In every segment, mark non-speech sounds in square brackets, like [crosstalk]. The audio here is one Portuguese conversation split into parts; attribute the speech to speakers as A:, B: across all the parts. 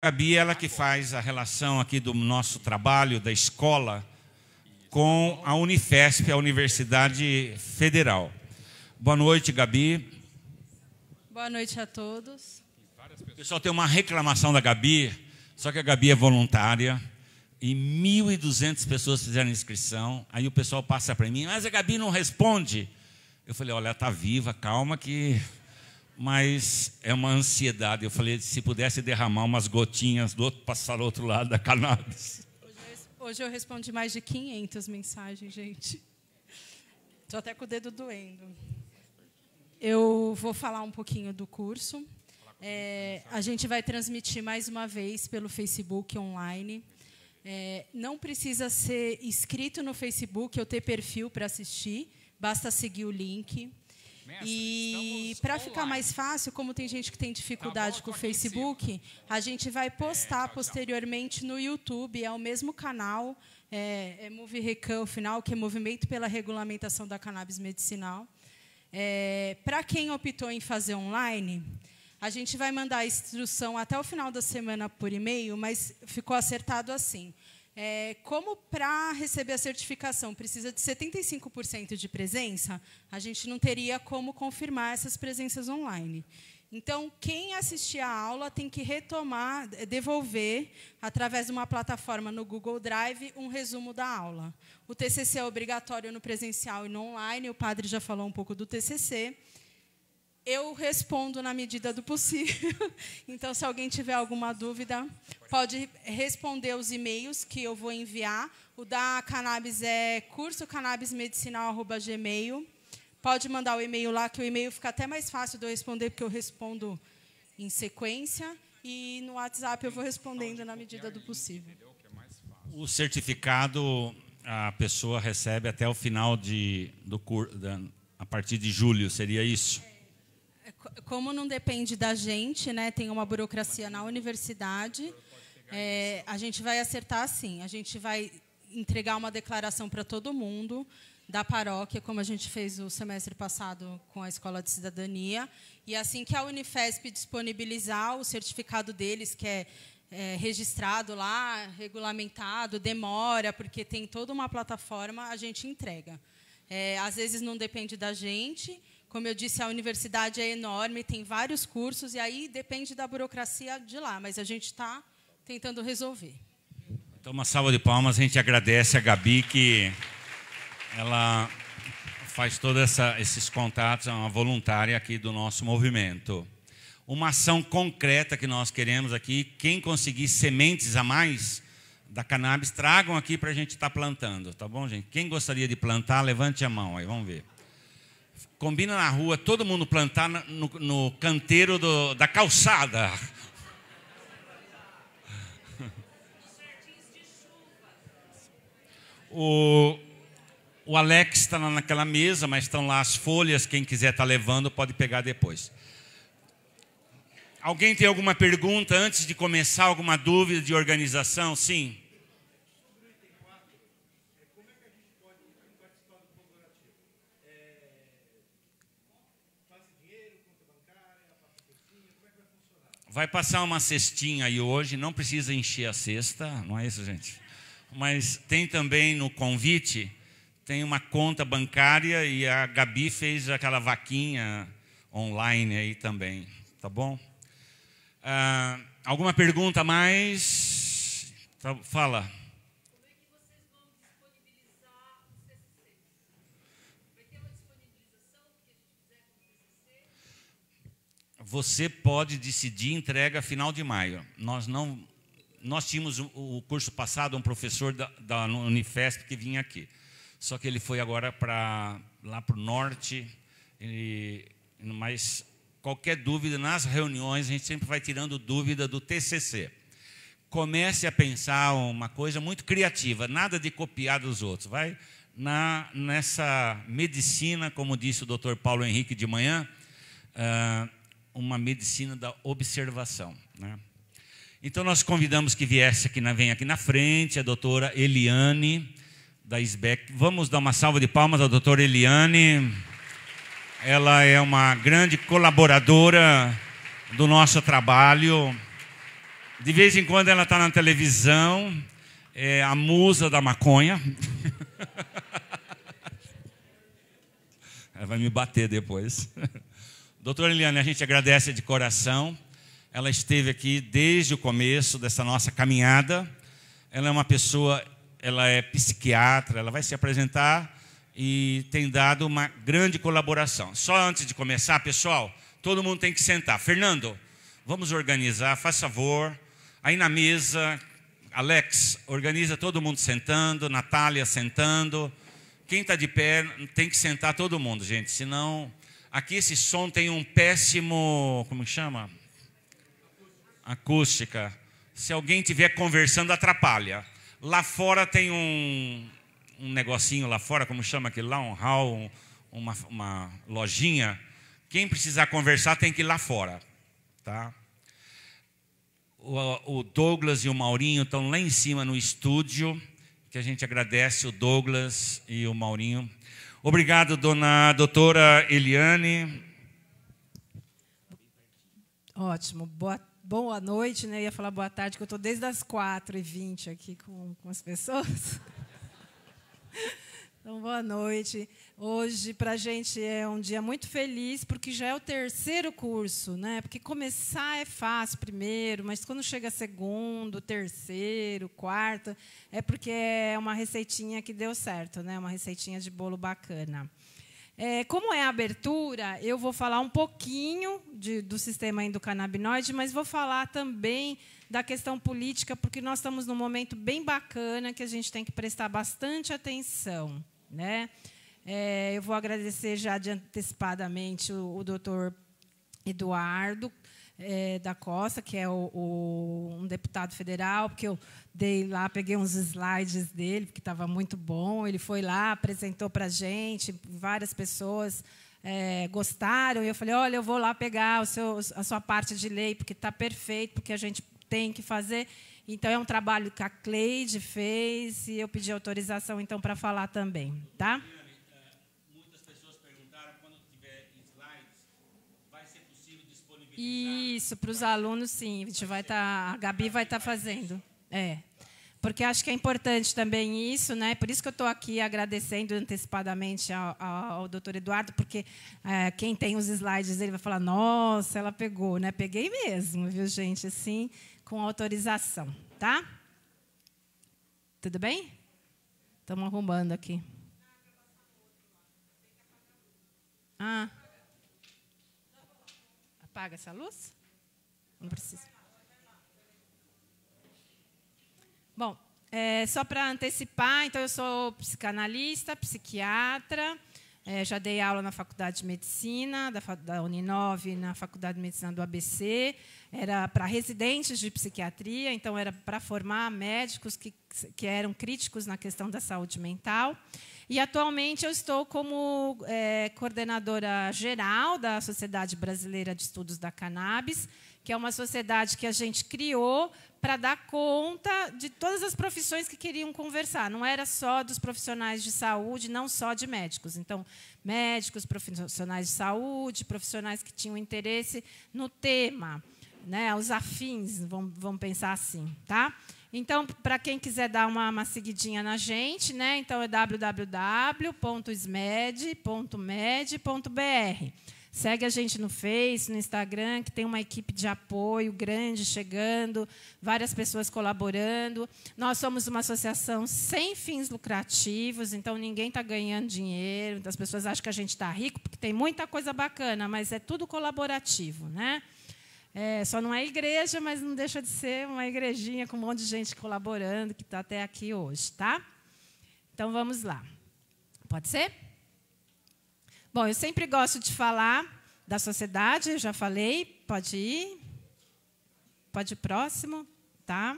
A: Gabi, é ela que faz a relação aqui do nosso trabalho, da escola, com a Unifesp, a Universidade Federal. Boa noite, Gabi.
B: Boa noite a todos.
A: O pessoal tem uma reclamação da Gabi, só que a Gabi é voluntária. E 1.200 pessoas fizeram inscrição. Aí o pessoal passa para mim, mas a Gabi não responde. Eu falei, olha, ela está viva, calma que mas é uma ansiedade. Eu falei, se pudesse derramar umas gotinhas do outro, passar do outro lado da cannabis.
B: Hoje eu respondi mais de 500 mensagens, gente. Estou até com o dedo doendo. Eu vou falar um pouquinho do curso. É, a gente vai transmitir mais uma vez pelo Facebook online. É, não precisa ser inscrito no Facebook ou ter perfil para assistir, basta seguir o link. E para ficar mais fácil, como tem gente que tem dificuldade tá com o tá Facebook, a gente vai postar é, posteriormente no YouTube, é o mesmo canal, é, é Move Recan, o final, que é Movimento pela Regulamentação da Cannabis Medicinal. É, para quem optou em fazer online, a gente vai mandar a instrução até o final da semana por e-mail, mas ficou acertado assim. É, como para receber a certificação precisa de 75% de presença, a gente não teria como confirmar essas presenças online. Então, quem assistir a aula tem que retomar, é, devolver, através de uma plataforma no Google Drive, um resumo da aula. O TCC é obrigatório no presencial e no online, o padre já falou um pouco do TCC eu respondo na medida do possível. [laughs] Então, se alguém tiver alguma dúvida, pode responder os e-mails que eu vou enviar. O da cannabis é cursocannabismedicinal@gmail. Pode mandar o e-mail lá, que o e-mail fica até mais fácil de eu responder, porque eu respondo em sequência. E no WhatsApp eu vou respondendo na medida do possível.
A: O certificado a pessoa recebe até o final de, do curso, a partir de julho, seria isso?
B: como não depende da gente, né, tem uma burocracia na universidade, é, a gente vai acertar assim. A gente vai entregar uma declaração para todo mundo da paróquia, como a gente fez o semestre passado com a Escola de Cidadania. E assim que a Unifesp disponibilizar o certificado deles, que é, é registrado lá, regulamentado, demora, porque tem toda uma plataforma, a gente entrega. É, às vezes não depende da gente, como eu disse, a universidade é enorme, tem vários cursos, e aí depende da burocracia de lá, mas a gente está tentando resolver.
A: Então, uma salva de palmas, a gente agradece a Gabi, que ela faz todos esses contatos, é uma voluntária aqui do nosso movimento. Uma ação concreta que nós queremos aqui, quem conseguir sementes a mais, da cannabis, tragam aqui para a gente estar tá plantando, tá bom, gente? Quem gostaria de plantar, levante a mão aí, vamos ver combina na rua todo mundo plantar no, no canteiro do, da calçada. O, o Alex está lá naquela mesa, mas estão lá as folhas. Quem quiser estar tá levando pode pegar depois. Alguém tem alguma pergunta antes de começar? Alguma dúvida de organização? Sim. Vai passar uma cestinha aí hoje, não precisa encher a cesta, não é isso, gente? Mas tem também no convite, tem uma conta bancária e a Gabi fez aquela vaquinha online aí também, tá bom? Ah, alguma pergunta mais? Tá, fala. você pode decidir entrega final de maio. Nós não nós tínhamos o curso passado um professor da, da Unifesp que vinha aqui. Só que ele foi agora para lá para o norte. E, mas qualquer dúvida nas reuniões a gente sempre vai tirando dúvida do TCC. Comece a pensar uma coisa muito criativa, nada de copiar dos outros. Vai na, nessa medicina, como disse o Dr. Paulo Henrique de manhã. Uh, uma medicina da observação. Né? Então, nós convidamos que viesse aqui na, vem aqui na frente a doutora Eliane da SBEC. Vamos dar uma salva de palmas à doutora Eliane. Ela é uma grande colaboradora do nosso trabalho. De vez em quando ela está na televisão, é a musa da maconha. [laughs] ela vai me bater depois. [laughs] Doutora Eliane, a gente agradece de coração. Ela esteve aqui desde o começo dessa nossa caminhada. Ela é uma pessoa, ela é psiquiatra, ela vai se apresentar e tem dado uma grande colaboração. Só antes de começar, pessoal, todo mundo tem que sentar. Fernando, vamos organizar, faz favor. Aí na mesa, Alex, organiza todo mundo sentando, Natália sentando. Quem está de pé tem que sentar todo mundo, gente, senão Aqui esse som tem um péssimo. Como que chama? Acústica. Se alguém estiver conversando, atrapalha. Lá fora tem um, um negocinho lá fora, como chama aquilo lá? Um hall, um, uma, uma lojinha. Quem precisar conversar tem que ir lá fora. Tá? O, o Douglas e o Maurinho estão lá em cima no estúdio, que a gente agradece o Douglas e o Maurinho Obrigado, dona doutora Eliane.
C: Ótimo. Boa, boa noite, né? Eu ia falar boa tarde, que eu estou desde as 4h20 aqui com, com as pessoas. [laughs] Então, boa noite. Hoje, para a gente, é um dia muito feliz, porque já é o terceiro curso, né? Porque começar é fácil primeiro, mas quando chega segundo, terceiro, quarto, é porque é uma receitinha que deu certo, né? Uma receitinha de bolo bacana. É, como é a abertura, eu vou falar um pouquinho de, do sistema endocannabinoide, mas vou falar também da questão política, porque nós estamos num momento bem bacana que a gente tem que prestar bastante atenção. Né? É, eu vou agradecer já antecipadamente o, o doutor Eduardo, é, da Costa, que é o, o, um deputado federal, porque eu dei lá, peguei uns slides dele, porque estava muito bom. Ele foi lá, apresentou para a gente, várias pessoas é, gostaram. E eu falei, olha, eu vou lá pegar seu, a sua parte de lei, porque está perfeito, porque a gente tem que fazer. Então, é um trabalho que a Cleide fez e eu pedi autorização então para falar também. Tá?
A: Isso,
C: para os alunos, sim. A, gente vai tá, a Gabi vai estar tá fazendo. É. Porque acho que é importante também isso, né? Por isso que eu estou aqui agradecendo antecipadamente ao, ao, ao doutor Eduardo, porque é, quem tem os slides ele vai falar, nossa, ela pegou, né? Peguei mesmo, viu, gente? Assim, com autorização, tá? Tudo bem? Estamos arrumando aqui. Ah apaga essa luz? Não precisa. Bom, é, só para antecipar, então eu sou psicanalista, psiquiatra, é, já dei aula na Faculdade de Medicina, da, da Uninove, na Faculdade de Medicina do ABC, era para residentes de psiquiatria, então era para formar médicos que, que eram críticos na questão da saúde mental. E atualmente eu estou como é, coordenadora geral da Sociedade Brasileira de Estudos da Cannabis, que é uma sociedade que a gente criou para dar conta de todas as profissões que queriam conversar. Não era só dos profissionais de saúde, não só de médicos. Então, médicos, profissionais de saúde, profissionais que tinham interesse no tema, né, os afins, vamos, vamos pensar assim, tá? Então, para quem quiser dar uma, uma, seguidinha na gente, né? Então é www.smed.med.br. Segue a gente no Face, no Instagram, que tem uma equipe de apoio grande chegando, várias pessoas colaborando. Nós somos uma associação sem fins lucrativos, então ninguém está ganhando dinheiro. As pessoas acham que a gente está rico, porque tem muita coisa bacana, mas é tudo colaborativo, né? É, só não é igreja, mas não deixa de ser uma igrejinha com um monte de gente colaborando, que está até aqui hoje, tá? Então vamos lá. Pode ser? Bom, eu sempre gosto de falar da sociedade, já falei, pode ir. Pode ir próximo, tá?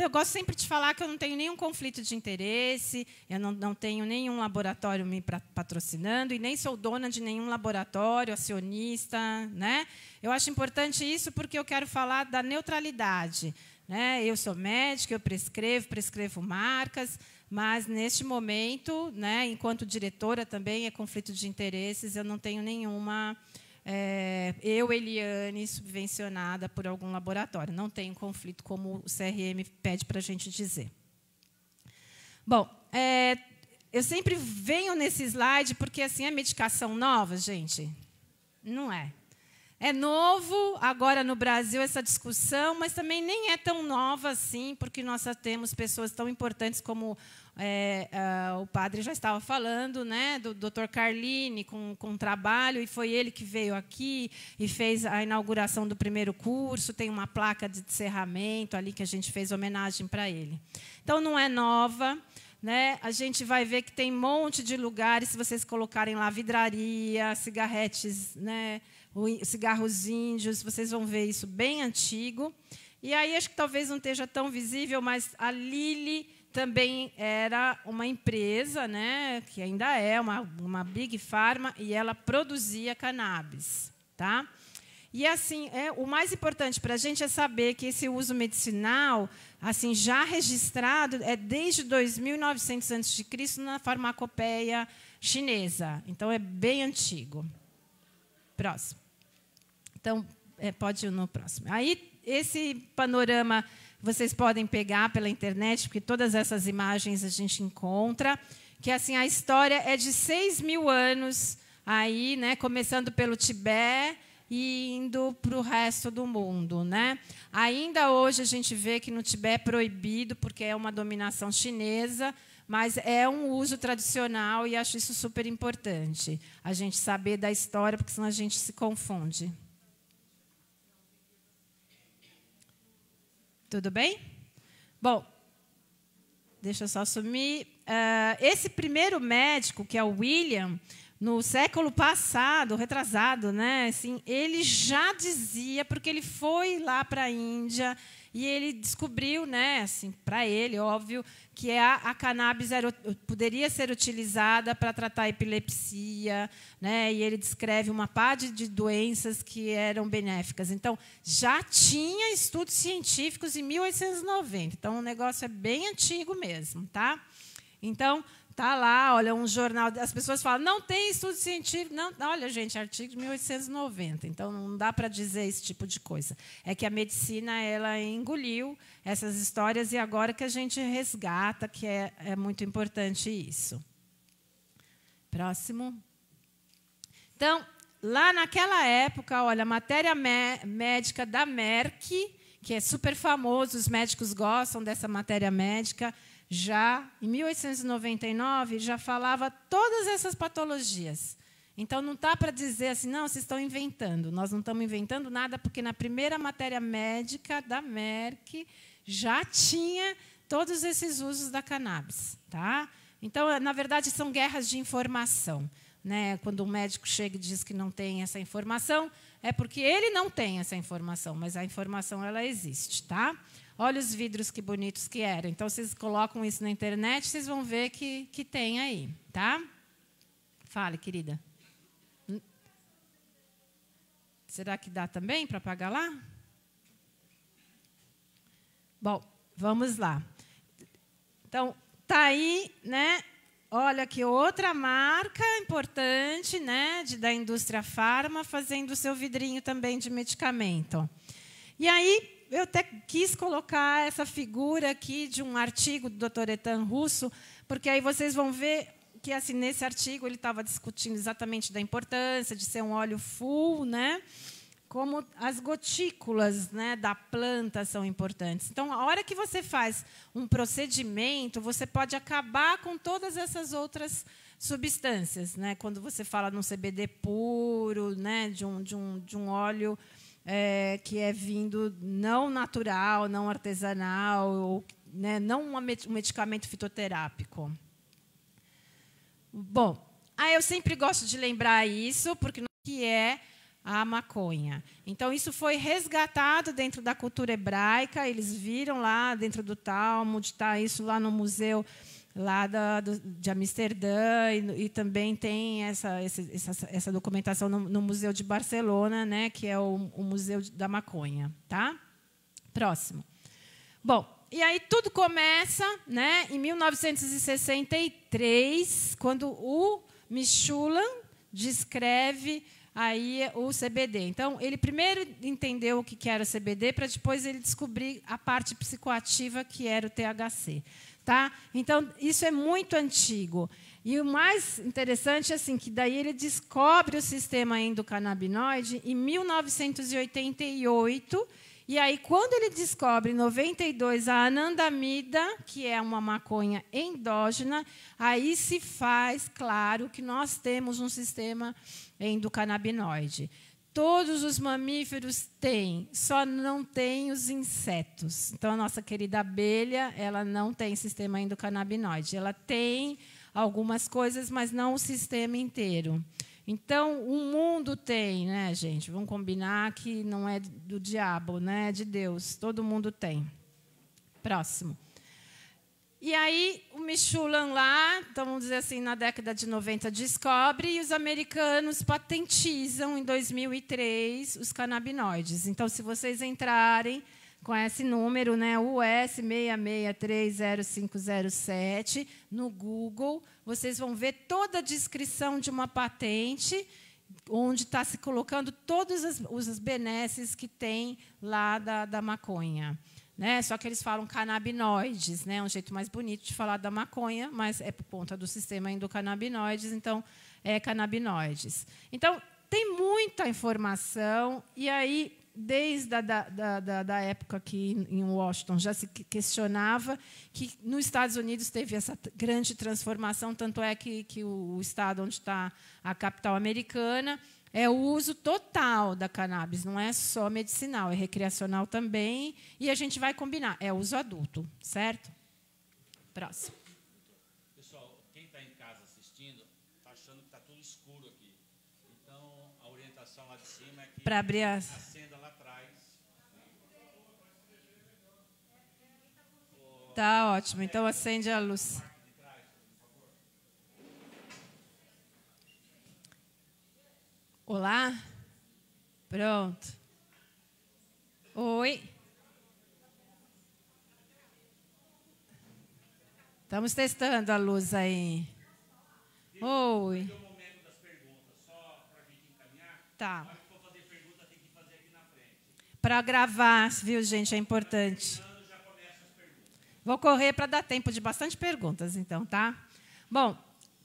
C: Então, eu gosto sempre de falar que eu não tenho nenhum conflito de interesse, eu não, não tenho nenhum laboratório me patrocinando e nem sou dona de nenhum laboratório, acionista. Né? Eu acho importante isso porque eu quero falar da neutralidade. Né? Eu sou médica, eu prescrevo, prescrevo marcas, mas neste momento, né, enquanto diretora também é conflito de interesses, eu não tenho nenhuma é, eu, Eliane, subvencionada por algum laboratório. Não tem conflito, como o CRM pede para a gente dizer. Bom, é, eu sempre venho nesse slide porque assim é medicação nova, gente. Não é. É novo agora no Brasil essa discussão, mas também nem é tão nova assim, porque nós temos pessoas tão importantes como é, é, o padre já estava falando, né, do Dr. Carlini com, com trabalho, e foi ele que veio aqui e fez a inauguração do primeiro curso. Tem uma placa de encerramento ali que a gente fez homenagem para ele. Então não é nova. Né? A gente vai ver que tem um monte de lugares, se vocês colocarem lá vidraria, cigarretes, né? cigarros índios, vocês vão ver isso bem antigo. E aí acho que talvez não esteja tão visível, mas a Lili também era uma empresa, né, que ainda é uma, uma big pharma, e ela produzia cannabis, tá? E assim, é, o mais importante para a gente é saber que esse uso medicinal, assim já registrado, é desde 2.900 a.C. na farmacopeia chinesa. Então é bem antigo. Próximo. Então, é, pode ir no próximo. Aí, esse panorama vocês podem pegar pela internet, porque todas essas imagens a gente encontra, que assim a história é de 6 mil anos, aí, né, começando pelo Tibete, e indo para o resto do mundo. Né? Ainda hoje a gente vê que no Tibete é proibido, porque é uma dominação chinesa, mas é um uso tradicional e acho isso super importante, a gente saber da história, porque senão a gente se confunde. Tudo bem? Bom, deixa eu só sumir. Ah, esse primeiro médico, que é o William, no século passado, retrasado, né? Assim, ele já dizia, porque ele foi lá para a Índia e ele descobriu, né, assim, para ele, óbvio, que é a, a cannabis era, poderia ser utilizada para tratar epilepsia, né, e ele descreve uma par de, de doenças que eram benéficas. Então, já tinha estudos científicos em 1890, então o negócio é bem antigo mesmo. Tá? Então, Tá lá, olha, um jornal. As pessoas falam, não tem estudo científico. Não, olha, gente, artigo de 1890. Então, não dá para dizer esse tipo de coisa. É que a medicina ela engoliu essas histórias e agora que a gente resgata, que é, é muito importante isso. Próximo. Então, lá naquela época, olha, a matéria médica da Merck, que é super famoso, os médicos gostam dessa matéria médica, já em 1899 já falava todas essas patologias. Então não tá para dizer assim, não, vocês estão inventando. Nós não estamos inventando nada porque na primeira matéria médica da Merck já tinha todos esses usos da cannabis, tá? Então, na verdade, são guerras de informação. Né? Quando um médico chega e diz que não tem essa informação, é porque ele não tem essa informação, mas a informação ela existe, tá? Olha os vidros que bonitos que eram. Então, vocês colocam isso na internet, vocês vão ver que, que tem aí, tá? Fale, querida. Hum. Será que dá também para pagar lá? Bom, vamos lá. Então, tá aí, né? Olha que outra marca importante, né, de, da indústria farma fazendo o seu vidrinho também de medicamento. E aí eu até quis colocar essa figura aqui de um artigo do Dr. Etan Russo, porque aí vocês vão ver que assim nesse artigo ele estava discutindo exatamente da importância de ser um óleo full, né? Como as gotículas, né, da planta são importantes. Então, a hora que você faz um procedimento, você pode acabar com todas essas outras substâncias, né? Quando você fala num CBD puro, né, de um de um de um óleo é, que é vindo não natural, não artesanal, ou, né, não um medicamento fitoterápico. Bom, aí ah, eu sempre gosto de lembrar isso, porque que é a maconha. Então, isso foi resgatado dentro da cultura hebraica, eles viram lá dentro do Talmud, está isso lá no museu lá da, do, de Amsterdã e, e também tem essa, essa, essa, documentação no, no, Museu de Barcelona, né, que é o, o Museu da Maconha, tá? Próximo. Bom, e aí tudo começa, né, em 1963, quando o Michulan descreve aí o CBD. Então, ele primeiro entendeu o que era o CBD para depois ele descobrir a parte psicoativa que era o THC. Tá? Então, isso é muito antigo. E o mais interessante é assim, que daí ele descobre o sistema endocannabinoide em 1988. E aí, quando ele descobre, em 92, a anandamida, que é uma maconha endógena, aí se faz claro que nós temos um sistema endocannabinoide. Todos os mamíferos têm, só não tem os insetos. Então, a nossa querida abelha, ela não tem sistema endocannabinoide. Ela tem algumas coisas, mas não o sistema inteiro. Então, o mundo tem, né, gente? Vamos combinar que não é do diabo, né? É de Deus. Todo mundo tem. Próximo. E aí o Michulan lá, então vamos dizer assim, na década de 90 descobre e os americanos patentizam em 2003 os canabinoides. Então se vocês entrarem com esse número, né, US 6630507 no Google, vocês vão ver toda a descrição de uma patente onde está se colocando todos os, benesses que tem lá da, da maconha. Né? Só que eles falam canabinoides, né? um jeito mais bonito de falar da maconha, mas é por conta do sistema endocannabinoides, então é canabinoides. Então, tem muita informação, e aí, desde a da, da, da, época que em Washington já se questionava que nos Estados Unidos teve essa grande transformação, tanto é que, que o estado onde está a capital americana é o uso total da cannabis, não é só medicinal, é recreacional também. E a gente vai combinar, é uso adulto, certo? Próximo.
A: Pessoal, quem está em casa assistindo, está achando que está tudo escuro aqui. Então, a orientação lá de cima é que Para abrir as... acenda lá atrás.
C: Tá ótimo, então acende a luz. Olá? Pronto. Oi. Estamos testando a luz aí. Oi. Tá. Para gravar, viu, gente, é importante. Vou correr para dar tempo de bastante perguntas, então, tá? Bom,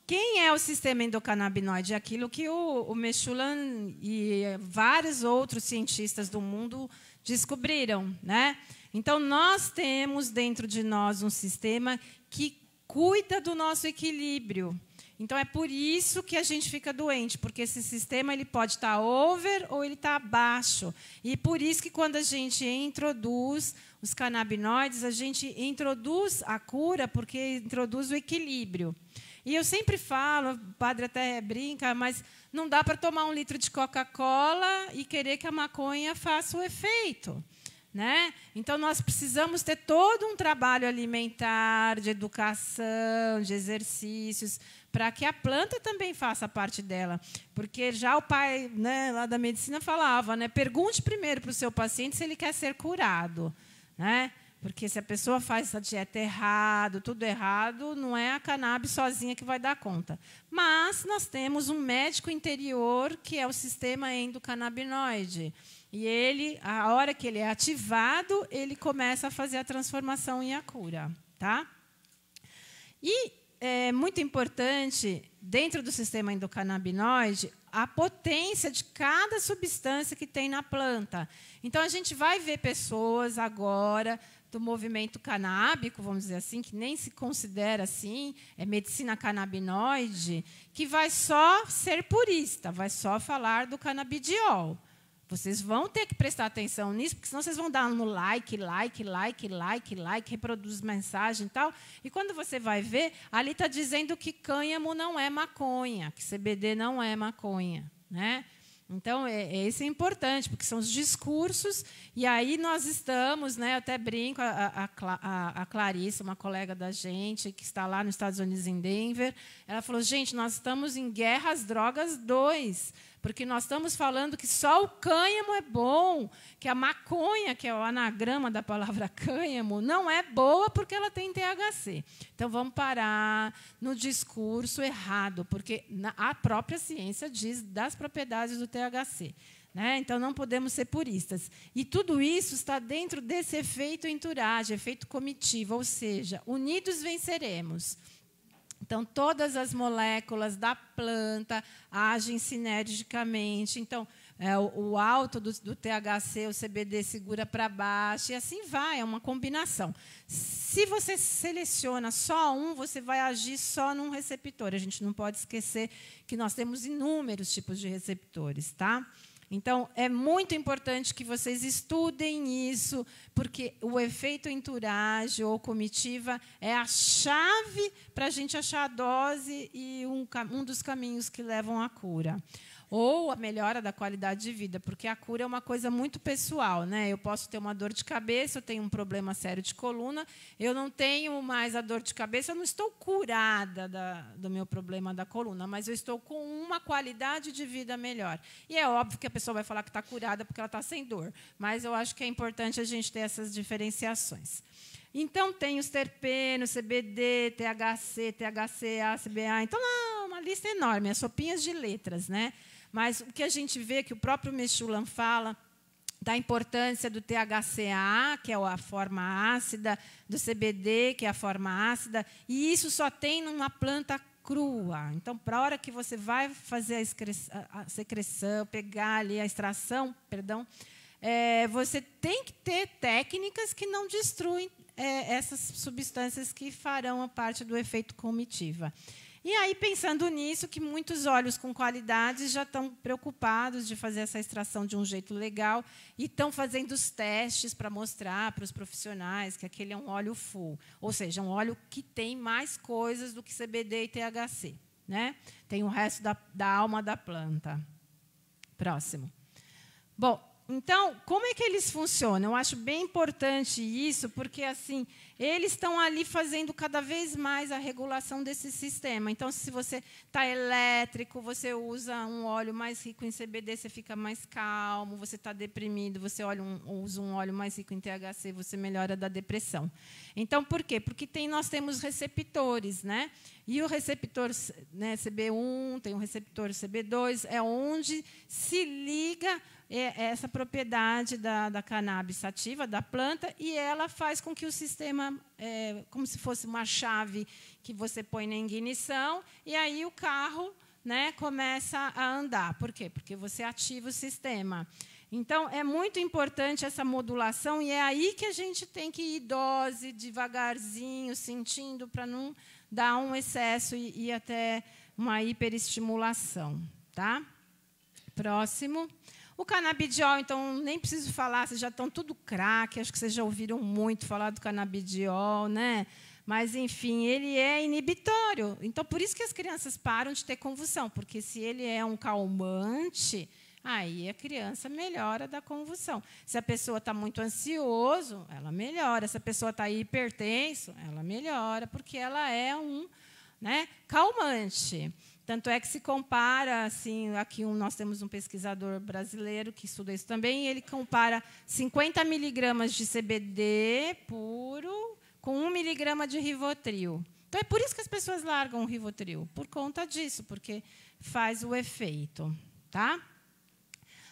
C: quem é o sistema endocannabinoide? É aquilo que o, o Mechulan e vários outros cientistas do mundo descobriram. Né? Então, nós temos dentro de nós um sistema que cuida do nosso equilíbrio. Então, é por isso que a gente fica doente, porque esse sistema ele pode estar over ou ele está abaixo. E por isso que, quando a gente introduz os canabinoides, a gente introduz a cura, porque introduz o equilíbrio. E eu sempre falo, o padre até brinca, mas não dá para tomar um litro de Coca-Cola e querer que a maconha faça o efeito. Né? Então, nós precisamos ter todo um trabalho alimentar, de educação, de exercícios, para que a planta também faça parte dela. Porque já o pai né, lá da medicina falava: né, pergunte primeiro para o seu paciente se ele quer ser curado. Né? Porque se a pessoa faz essa dieta errado, tudo errado, não é a cannabis sozinha que vai dar conta. Mas nós temos um médico interior, que é o sistema endocannabinoide. E ele, a hora que ele é ativado, ele começa a fazer a transformação e a cura. Tá? E é muito importante, dentro do sistema endocannabinoide, a potência de cada substância que tem na planta. Então, a gente vai ver pessoas agora do movimento canábico, vamos dizer assim, que nem se considera assim, é medicina canabinoide, que vai só ser purista, vai só falar do canabidiol. Vocês vão ter que prestar atenção nisso, porque senão vocês vão dar no like, like, like, like, like, reproduz mensagem e tal. E quando você vai ver, ali está dizendo que cânhamo não é maconha, que CBD não é maconha. Né? Então, é, é, esse é importante, porque são os discursos, e aí nós estamos, né, eu até brinco, a, a, a Clarissa, uma colega da gente, que está lá nos Estados Unidos, em Denver, ela falou, gente, nós estamos em Guerras Drogas 2, porque nós estamos falando que só o cânhamo é bom, que a maconha, que é o anagrama da palavra [laughs] cânhamo, não é boa porque ela tem THC. Então vamos parar no discurso errado, porque a própria ciência diz das propriedades do THC. Né? Então, não podemos ser puristas. E tudo isso está dentro desse efeito entourage, efeito comitivo, ou seja, unidos venceremos. Então, todas as moléculas da planta agem sinergicamente. Então, é, o, o, alto do, do, THC, o CBD segura para baixo, e assim vai, é uma combinação. Se você seleciona só um, você vai agir só num receptor. A gente não pode esquecer que nós temos inúmeros tipos de receptores, tá? Então, é muito importante que vocês estudem isso, porque o efeito entourage ou comitiva é a chave para a gente achar a dose e um, um dos caminhos que levam à cura ou a melhora da qualidade de vida, porque a cura é uma coisa muito pessoal, né? Eu posso ter uma dor de cabeça, eu tenho um problema sério de coluna, eu não tenho mais a dor de cabeça, eu não estou curada da, do meu problema da coluna, mas eu estou com uma qualidade de vida melhor. E é óbvio que a pessoa vai falar que está curada porque ela está sem dor, mas eu acho que é importante a gente ter essas diferenciações. Então, tem os terpenos, CBD, THC, THCA, CBA. Então, ah, uma lista enorme, as sopinhas de letras, né? Mas o que a gente vê, que o próprio Mechulam fala, da importância do THCA, que é a forma ácida, do CBD, que é a forma ácida, e isso só tem numa planta crua. Então, para a hora que você vai fazer a, a secreção, pegar ali a extração, perdão, é, você tem que ter técnicas que não destruem é, essas substâncias que farão a parte do efeito comitiva. E aí, pensando nisso, que muitos óleos com qualidades já estão preocupados de fazer essa extração de um jeito legal e estão fazendo os testes para mostrar para os profissionais que aquele é um óleo full, ou seja, um óleo que tem mais coisas do que CBD e THC. Né? Tem o resto da, da alma da planta. Próximo. Bom, então, como é que eles funcionam? Eu acho bem importante isso, porque assim eles estão ali fazendo cada vez mais a regulação desse sistema. Então, se você está elétrico, você usa um óleo mais rico em CBD, você fica mais calmo. Você está deprimido, você um, usa um óleo mais rico em THC, você melhora da depressão. Então, por quê? Porque tem, nós temos receptores, né? E o receptor né, CB1 tem o receptor CB2, é onde se liga é, é essa propriedade da, da cannabis sativa, da planta, e ela faz com que o sistema, é, como se fosse uma chave que você põe na ignição, e aí o carro né, começa a andar. Por quê? Porque você ativa o sistema. Então, é muito importante essa modulação, e é aí que a gente tem que ir dose, devagarzinho, sentindo, para não dar um excesso e, e até uma hiperestimulação. Tá? Próximo. Próximo. O canabidiol, então, nem preciso falar, vocês já estão tudo craque, acho que vocês já ouviram muito falar do canabidiol, né? Mas, enfim, ele é inibitório. Então, por isso que as crianças param de ter convulsão, porque se ele é um calmante, aí a criança melhora da convulsão. Se a pessoa está muito ansioso, ela melhora. Se a pessoa está hipertenso, ela melhora, porque ela é um né, calmante. Tanto é que se compara, assim, aqui um, nós temos um pesquisador brasileiro que estuda isso também, e ele compara 50 miligramas de CBD puro com 1 miligrama de Rivotril. Então, é por isso que as pessoas largam o Rivotril, por conta disso, porque faz o efeito. Tá?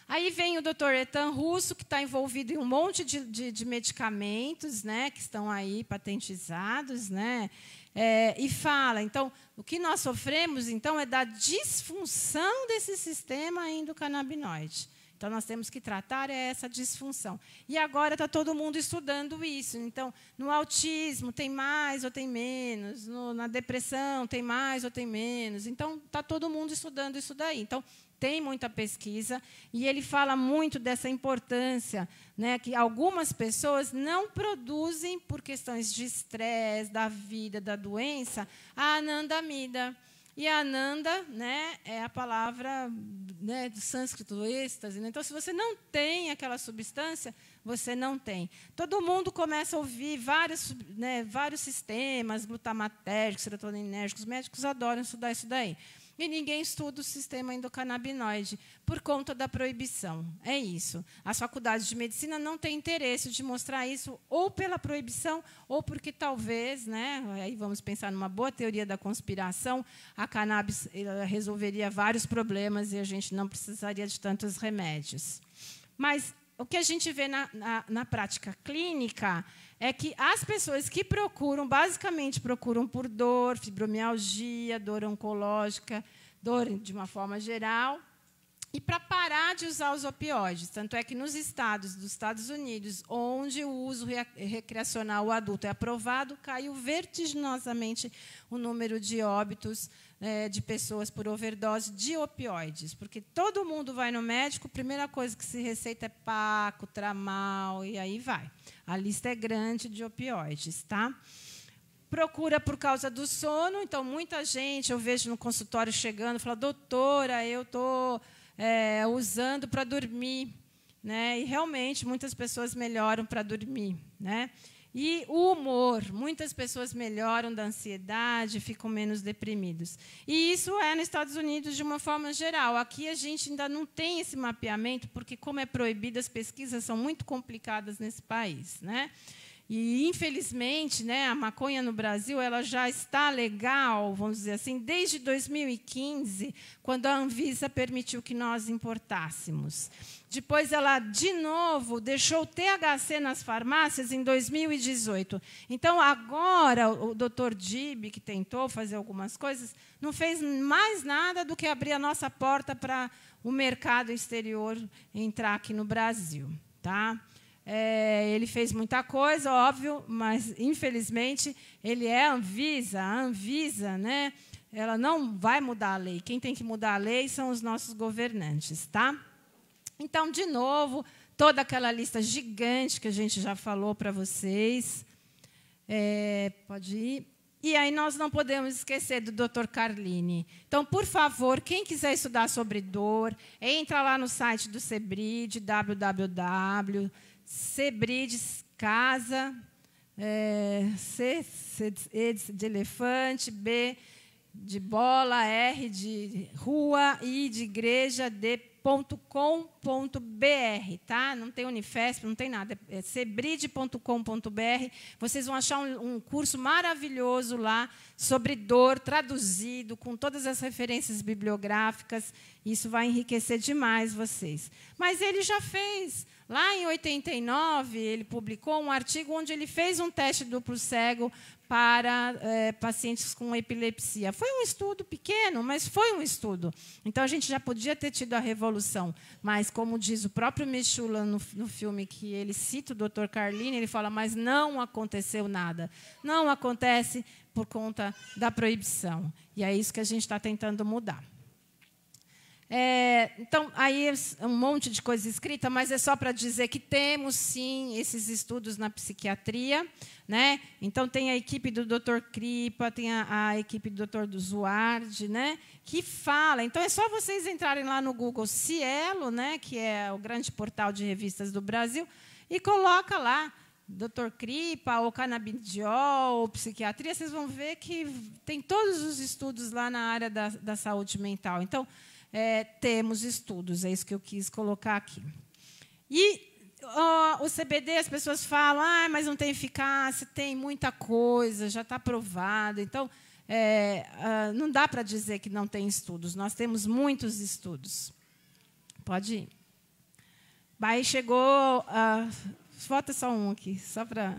C: Aí vem o doutor Etan Russo, que está envolvido em um monte de, de, de medicamentos né, que estão aí patentizados, né, é, e fala, então, o que nós sofremos, então, é da disfunção desse sistema endocannabinoide. Então, nós temos que tratar essa disfunção. E agora está todo mundo estudando isso. Então, no autismo tem mais ou tem menos, no, na depressão tem mais ou tem menos. Então, está todo mundo estudando isso daí. Então, tem muita pesquisa e ele fala muito dessa importância, né, que algumas pessoas não produzem por questões de estresse, da vida, da doença, a anandamida. E a ananda né, é a palavra né, do sânscrito, êxtase. Né? Então, se você não tem aquela substância, você não tem. Todo mundo começa a ouvir vários, né, vários sistemas, glutamatérgicos, serotoninérgicos, os médicos adoram estudar isso daí e ninguém estuda o sistema endocannabinoide por conta da proibição. É isso. As faculdades de medicina não têm interesse de mostrar isso ou pela proibição ou porque talvez, né, aí vamos pensar numa boa teoria da conspiração, a cannabis resolveria vários problemas e a gente não precisaria de tantos remédios. Mas o que a gente vê na, na, na prática clínica é que as pessoas que procuram, basicamente procuram por dor, fibromialgia, dor oncológica, dor de uma forma geral, e para parar de usar os opioides. Tanto é que nos estados dos Estados Unidos, onde o uso recreacional adulto é aprovado, caiu vertiginosamente o número de óbitos é, de pessoas por overdose de opioides, porque todo mundo vai no médico, a primeira coisa que se receita é paco, tramal, e aí vai. A lista é grande de opioides, tá? Procura por causa do sono, então muita gente eu vejo no consultório chegando, fala, doutora, eu estou é, usando para dormir. Né? E realmente muitas pessoas melhoram para dormir. Né? E o humor. Muitas pessoas melhoram da ansiedade, ficam menos deprimidos. E isso é nos Estados Unidos de uma forma geral. Aqui a gente ainda não tem esse mapeamento, porque, como é proibido, as pesquisas são muito complicadas nesse país. Né? E, infelizmente, né, a maconha no Brasil ela já está legal, vamos dizer assim, desde 2015, quando a Anvisa permitiu que nós importássemos. Depois ela de novo deixou o THC nas farmácias em 2018. Então agora o Dr. Dib, que tentou fazer algumas coisas, não fez mais nada do que abrir a nossa porta para o mercado exterior entrar aqui no Brasil, tá? É, ele fez muita coisa, óbvio, mas infelizmente ele é Anvisa, a Anvisa, né? Ela não vai mudar a lei. Quem tem que mudar a lei são os nossos governantes, tá? Então, de novo, toda aquela lista gigante que a gente já falou para vocês. É, pode ir. E aí nós não podemos esquecer do Dr. Carline. Então, por favor, quem quiser estudar sobre dor, entra lá no site do Sebrid, www.sebridcasa, é, C, C, C de elefante, B de bola, R de rua, I de igreja, D cebride.com.br, tá? Não tem Unifesp, não tem nada. É sebride.com.br. Vocês vão achar um, um, curso maravilhoso lá sobre dor, traduzido, com todas as referências bibliográficas. Isso vai enriquecer demais vocês. Mas ele já fez. Lá em 89, ele publicou um artigo onde ele fez um teste duplo cego para é, pacientes com epilepsia. Foi um estudo pequeno, mas foi um estudo. Então, a gente já podia ter tido a revolução. Mas, como diz o próprio Michula no, no filme que ele cita o Dr. Carline, ele fala, mas não aconteceu nada. Não acontece por conta da proibição. E é isso que a gente está tentando mudar. É, então, aí é, é um monte de coisa escrita, mas é só para dizer que temos, sim, esses estudos na psiquiatria. Né? Então, tem a equipe do Dr. Cripa, tem a, a equipe do Dr. Duzuardi, né? que fala. Então, é só vocês entrarem lá no Google Cielo, né? que é o grande portal de revistas do Brasil, e coloca lá Dr. Cripa, ou canabidiol, ou psiquiatria, vocês vão ver que tem todos os estudos lá na área da, da saúde mental. Então, é, temos estudos, é isso que eu quis colocar aqui. E oh, o CBD, as pessoas falam, ah, mas não tem eficácia, tem muita coisa, já está provado. Então, é, ah, não dá para dizer que não tem estudos, nós temos muitos estudos. Pode ir. Aí chegou. Ah, falta só um aqui, só para.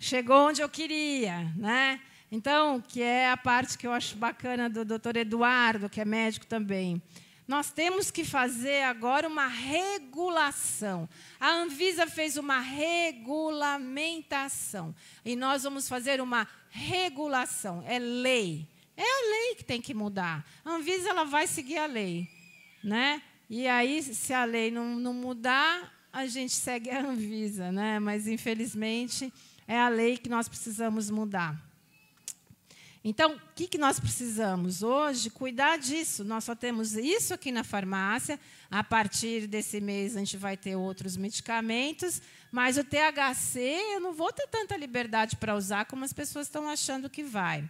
C: Chegou onde eu queria, né? Então, que é a parte que eu acho bacana do doutor Eduardo, que é médico também. Nós temos que fazer agora uma regulação. A Anvisa fez uma regulamentação e nós vamos fazer uma regulação. É lei. É a lei que tem que mudar. A Anvisa ela vai seguir a lei, né? E aí, se a lei não, não mudar, a gente segue a Anvisa, né? Mas infelizmente é a lei que nós precisamos mudar. Então, o que, que nós precisamos hoje? Cuidar disso. Nós só temos isso aqui na farmácia. A partir desse mês, a gente vai ter outros medicamentos. Mas o THC, eu não vou ter tanta liberdade para usar como as pessoas estão achando que vai.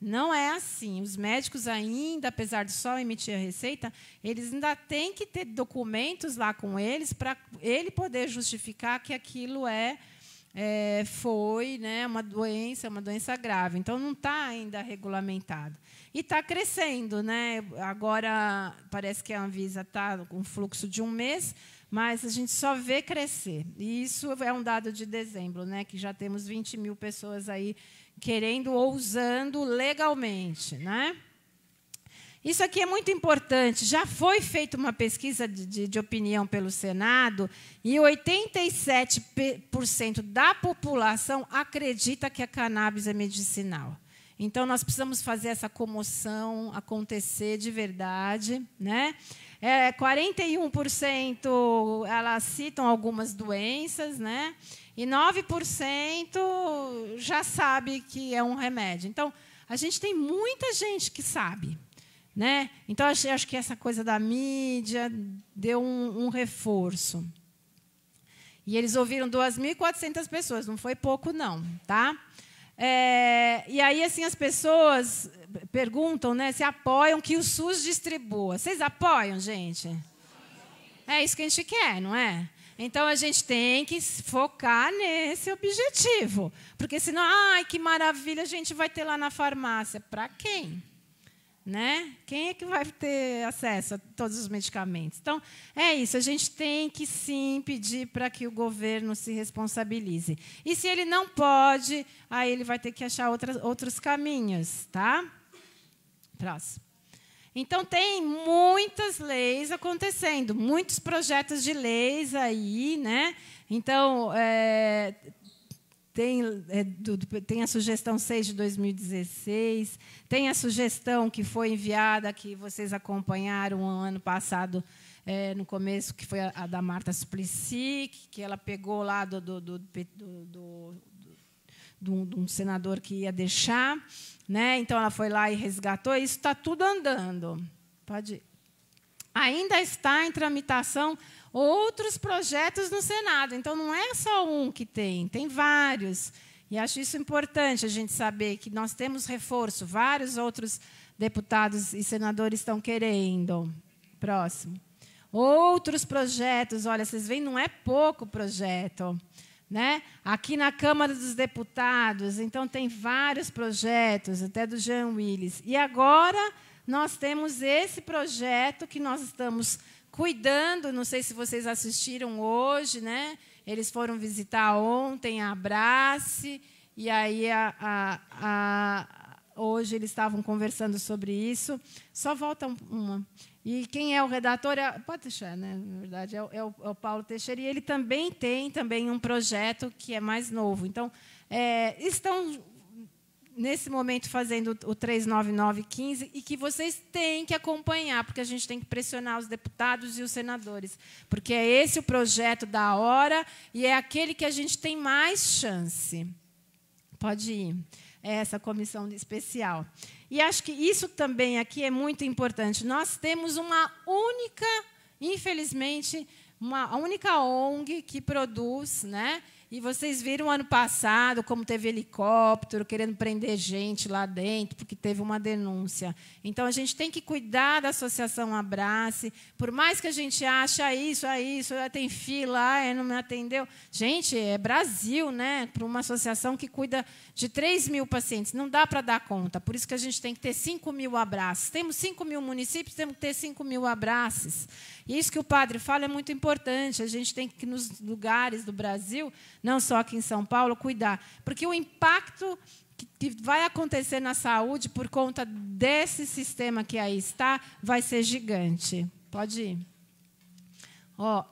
C: Não é assim. Os médicos ainda, apesar de só emitir a receita, eles ainda têm que ter documentos lá com eles para ele poder justificar que aquilo é é, foi né, uma doença, uma doença grave. Então, não está ainda regulamentado. E está crescendo. Né? Agora, parece que a Anvisa está com um fluxo de um mês, mas a gente só vê crescer. E isso é um dado de dezembro, né, que já temos 20 mil pessoas aí querendo ou usando legalmente. Né? Isso aqui é muito importante. Já foi feita uma pesquisa de, de, de opinião pelo Senado e 87% da população acredita que a cannabis é medicinal. Então, nós precisamos fazer essa comoção acontecer de verdade. Né? É, 41% elas citam algumas doenças, né? e 9% já sabe que é um remédio. Então, a gente tem muita gente que sabe. Né? Então, acho, acho que essa coisa da mídia deu um, um reforço. E eles ouviram 2.400 pessoas, não foi pouco, não. Tá? É, e aí, assim, as pessoas perguntam né, se apoiam que o SUS distribua. Vocês apoiam, gente? É isso que a gente quer, não é? Então a gente tem que focar nesse objetivo. Porque senão, ai, que maravilha, a gente vai ter lá na farmácia. Para quem? Né? Quem é que vai ter acesso a todos os medicamentos? Então, é isso. A gente tem que sim pedir para que o governo se responsabilize. E se ele não pode, aí ele vai ter que achar outras, outros caminhos, tá? Próximo. Então, tem muitas leis acontecendo, muitos projetos de leis aí, né? Então, é, tem, é, do, tem a sugestão 6 de 2016, tem a sugestão que foi enviada, que vocês acompanharam ano passado, é, no começo, que foi a, a da Marta Suplicy, que, que ela pegou lá do, do, do, do de um, de um, senador que ia deixar, né? Então ela foi lá e resgatou. Isso está tudo andando. Pode. Ir. Ainda está em tramitação outros projetos no Senado. Então, não é só um que tem, tem vários. E acho isso importante a gente saber que nós temos reforço, vários outros deputados e senadores estão querendo. Próximo. Outros projetos, olha, vocês veem, não é pouco projeto. Né? Aqui na Câmara dos Deputados, então tem vários projetos, até do Jean Willis. E agora nós temos esse projeto que nós estamos cuidando, não sei se vocês assistiram hoje, né? Eles foram visitar ontem a Abrace, e aí a, a, a, hoje eles estavam conversando sobre isso. Só volta uma. E quem é o redator? É, pode deixar, né? Na verdade, é o, é, o, é o, Paulo Teixeira. E ele também tem também um projeto que é mais novo. Então, é, estão nesse momento fazendo o 39915 e que vocês têm que acompanhar, porque a gente tem que pressionar os deputados e os senadores, porque é esse o projeto da hora e é aquele que a gente tem mais chance. Pode ir. É essa comissão especial. E acho que isso também aqui é muito importante. Nós temos uma única, infelizmente, uma única ONG que produz, né? E vocês viram ano passado como teve helicóptero querendo prender gente lá dentro, porque teve uma denúncia. Então a gente tem que cuidar da Associação Abrace. Por mais que a gente ache ah, isso, ah, isso, já ah, tem fila, ah, é, não me atendeu. Gente, é Brasil, né? Para uma associação que cuida de 3 mil pacientes. Não dá para dar conta. Por isso que a gente tem que ter 5 mil abraços. Temos 5 mil municípios, temos que ter 5 mil abraços. E isso que o padre fala é muito importante. A gente tem que, nos lugares do Brasil, não só aqui em São Paulo, cuidar. Porque o impacto que vai acontecer na saúde por conta desse sistema que aí está vai ser gigante. Pode ir. Ó,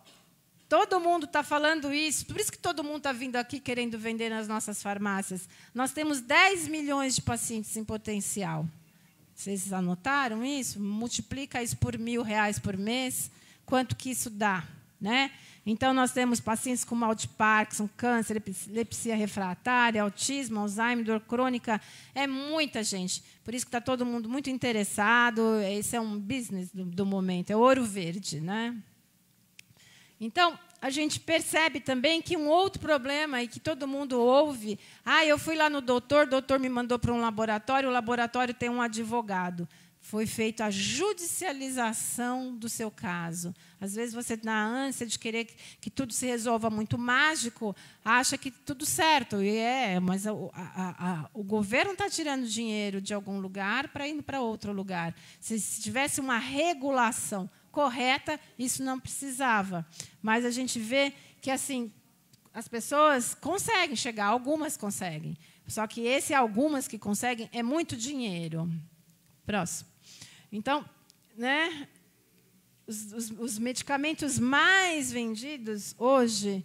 C: todo mundo está falando isso, por isso que todo mundo está vindo aqui querendo vender nas nossas farmácias. Nós temos 10 milhões de pacientes em potencial. Vocês anotaram isso? Multiplica isso por mil reais por mês. Quanto que isso dá? Né? Então, nós temos pacientes com mal de Parkinson, câncer, epilepsia refratária, autismo, Alzheimer, dor crônica. É muita gente. Por isso que está todo mundo muito interessado. Esse é um business do, do momento, é ouro verde. Né? Então, a gente percebe também que um outro problema e que todo mundo ouve, ah, eu fui lá no doutor, o doutor me mandou para um laboratório, o laboratório tem um advogado foi feita a judicialização do seu caso. Às vezes você, na ânsia de querer que tudo se resolva muito mágico, acha que tudo certo. E é, mas a, a, a, o governo está tirando dinheiro de algum lugar para ir para outro lugar. Se, se tivesse uma regulação correta, isso não precisava. Mas a gente vê que assim as pessoas conseguem chegar, algumas conseguem. Só que esse algumas que conseguem é muito dinheiro. Próximo. Então, né, os, os, os medicamentos mais vendidos hoje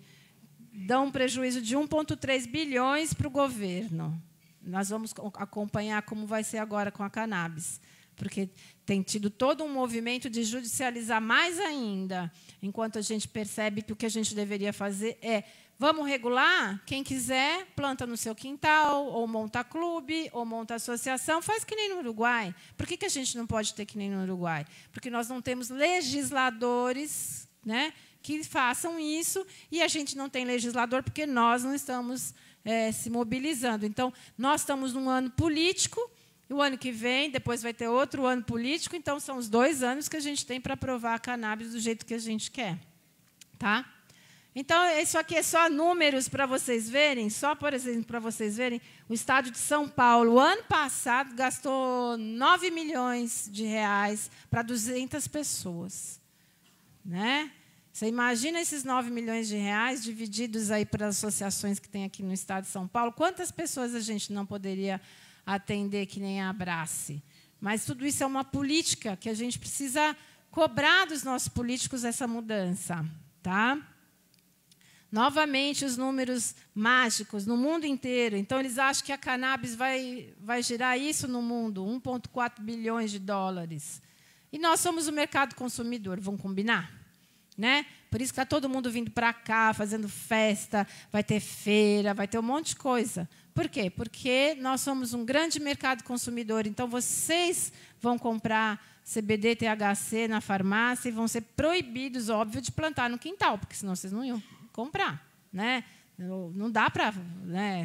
C: dão um prejuízo de 1,3 bilhões para o governo. Nós vamos acompanhar como vai ser agora com a cannabis, porque tem tido todo um movimento de judicializar mais ainda, enquanto a gente percebe que o que a gente deveria fazer é vamos regular, quem quiser planta no seu quintal, ou monta clube, ou monta associação, faz que nem no Uruguai. Por que, que a gente não pode ter que nem no Uruguai? Porque nós não temos legisladores né, que façam isso e a gente não tem legislador porque nós não estamos é, se mobilizando. Então, nós estamos num ano político e o ano que vem, depois vai ter outro ano político, então são os dois anos que a gente tem para aprovar a cannabis do jeito que a gente quer. Tá? Então, isso aqui é só números para vocês verem, só, por exemplo, para vocês verem, o Estado de São Paulo, ano passado, gastou 9 milhões de reais para 200 pessoas. Né? Você imagina esses 9 milhões de reais divididos aí para as associações que tem aqui no Estado de São Paulo, quantas pessoas a gente não poderia atender que nem a Abrace. Mas tudo isso é uma política que a gente precisa cobrar dos nossos políticos essa mudança, tá? Novamente os números mágicos no mundo inteiro. Então eles acham que a cannabis vai vai gerar isso no mundo, 1.4 bilhões de dólares. E nós somos o mercado consumidor, vão combinar, né? Por isso que está todo mundo vindo para cá, fazendo festa, vai ter feira, vai ter um monte de coisa. Por quê? Porque nós somos um grande mercado consumidor, então vocês vão comprar CBD, THC na farmácia e vão ser proibidos, óbvio, de plantar no quintal, porque senão vocês não iam comprar. Né? Não dá para. Né?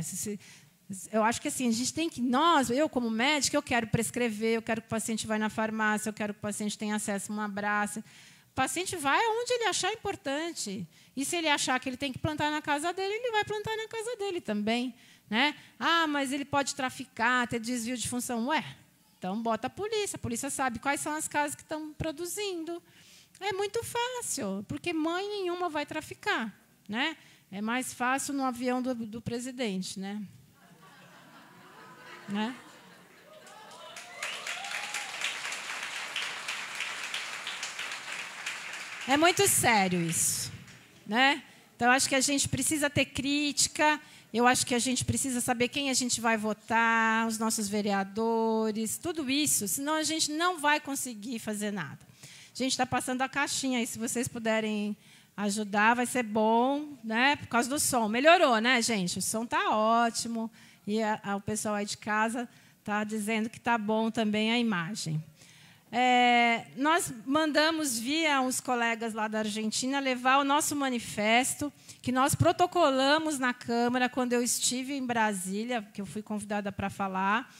C: Eu acho que assim, a gente tem que, nós, eu como médico, eu quero prescrever, eu quero que o paciente vá na farmácia, eu quero que o paciente tenha acesso a um abraço. O paciente vai aonde ele achar importante. E se ele achar que ele tem que plantar na casa dele, ele vai plantar na casa dele também. Né? Ah, mas ele pode traficar, ter desvio de função. Ué, então bota a polícia. A polícia sabe quais são as casas que estão produzindo. É muito fácil, porque mãe nenhuma vai traficar. Né? É mais fácil no avião do, do presidente, né? [laughs] né? É muito sério isso, né? Então acho que a gente precisa ter crítica, eu acho que a gente precisa saber quem a gente vai votar, os nossos vereadores, tudo isso, senão a gente não vai conseguir fazer nada. A gente está passando a caixinha aí, se vocês puderem ajudar, vai ser bom, né? Por causa do som. Melhorou, né, gente? O som está ótimo. E a, a, o pessoal aí de casa está dizendo que está bom também a imagem. É, nós mandamos via uns colegas lá da Argentina levar o nosso manifesto, que nós protocolamos na Câmara quando eu estive em Brasília, que eu fui convidada para falar.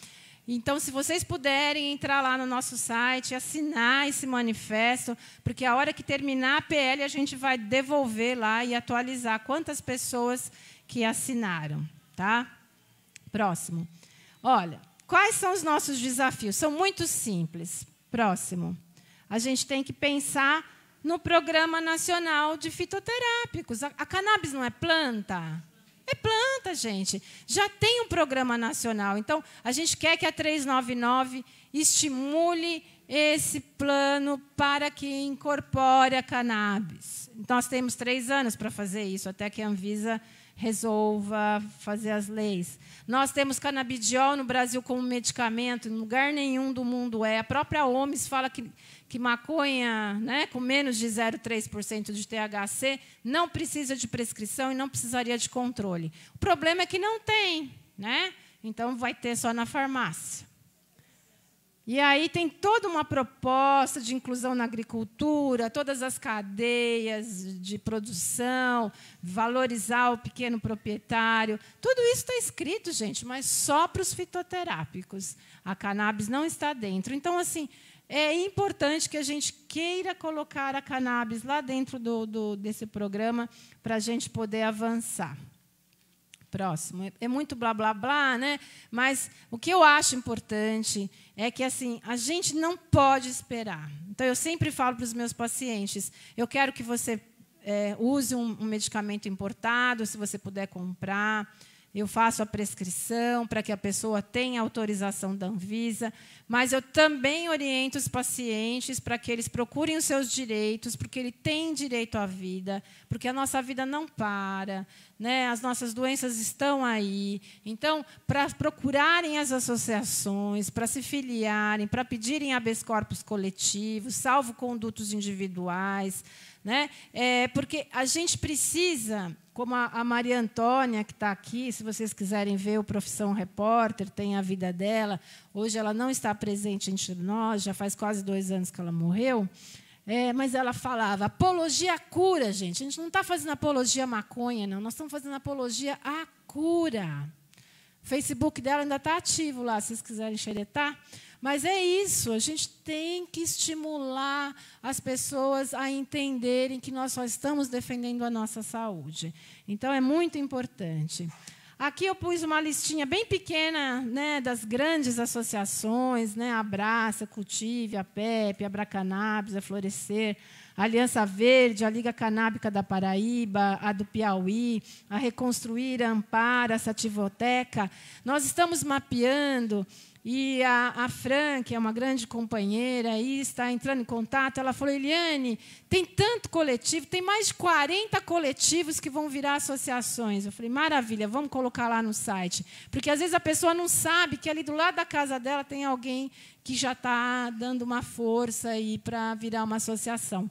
C: Então, se vocês puderem entrar lá no nosso site, assinar esse manifesto, porque a hora que terminar a PL a gente vai devolver lá e atualizar quantas pessoas que assinaram, tá? Próximo. Olha, quais são os nossos desafios? São muito simples próximo. A gente tem que pensar no Programa Nacional de Fitoterápicos. A, a cannabis não é planta? É planta, gente. Já tem um programa nacional. Então, a gente quer que a 399 estimule esse plano para que incorpore a cannabis. Nós temos três anos para fazer isso, até que a Anvisa resolva fazer as leis. Nós temos canabidiol no Brasil como medicamento, em lugar nenhum do mundo é. A própria OMS fala que, que maconha né, com menos de 0,3% de THC não precisa de prescrição e não precisaria de controle. O problema é que não tem, né? então vai ter só na farmácia. E aí tem toda uma proposta de inclusão na agricultura, todas as cadeias de produção, valorizar o pequeno proprietário. Tudo isso está escrito, gente, mas só para os fitoterápicos. A cannabis não está dentro. Então, assim, é importante que a gente queira colocar a cannabis lá dentro do, do, desse programa para a gente poder avançar próximo. É muito blá blá blá, né? Mas o que eu acho importante é que assim, a gente não pode esperar. Então eu sempre falo para os meus pacientes, eu quero que você é, use um, um medicamento importado, se você puder comprar. Eu faço a prescrição para que a pessoa tenha autorização da Anvisa, mas eu também oriento os pacientes para que eles procurem os seus direitos, porque ele tem direito à vida, porque a nossa vida não para, né? as nossas doenças estão aí. Então, para procurarem as associações, para se filiarem, para pedirem habeas corpus coletivos, salvo condutos individuais, né? é, porque a gente precisa como a, a Maria Antônia, que está aqui, se vocês quiserem ver o Profissão Repórter, tem a vida dela. Hoje ela não está presente entre nós, já faz quase dois anos que ela morreu. É, mas ela falava, apologia à cura, gente. A gente não está fazendo apologia à maconha, não. Nós estamos fazendo apologia à cura. O Facebook dela ainda está ativo lá, se vocês quiserem xeretar. Mas é isso, a gente tem que estimular as pessoas a entenderem que nós só estamos defendendo a nossa saúde. Então, é muito importante. Aqui eu pus uma listinha bem pequena né, das grandes associações, né, Abraça, Cultive, a PEP, a Bracanabis, a Florescer, a Aliança Verde, a Liga Canábica da Paraíba, a do Piauí, a Reconstruir, a Ampara, a Sativoteca. Nós estamos mapeando e a, a Fran, que é uma grande companheira e está entrando em contato, ela falou: Eliane, tem tanto coletivo, tem mais de 40 coletivos que vão virar associações. Eu falei: maravilha, vamos colocar lá no site. Porque às vezes a pessoa não sabe que ali do lado da casa dela tem alguém que já está dando uma força aí para virar uma associação.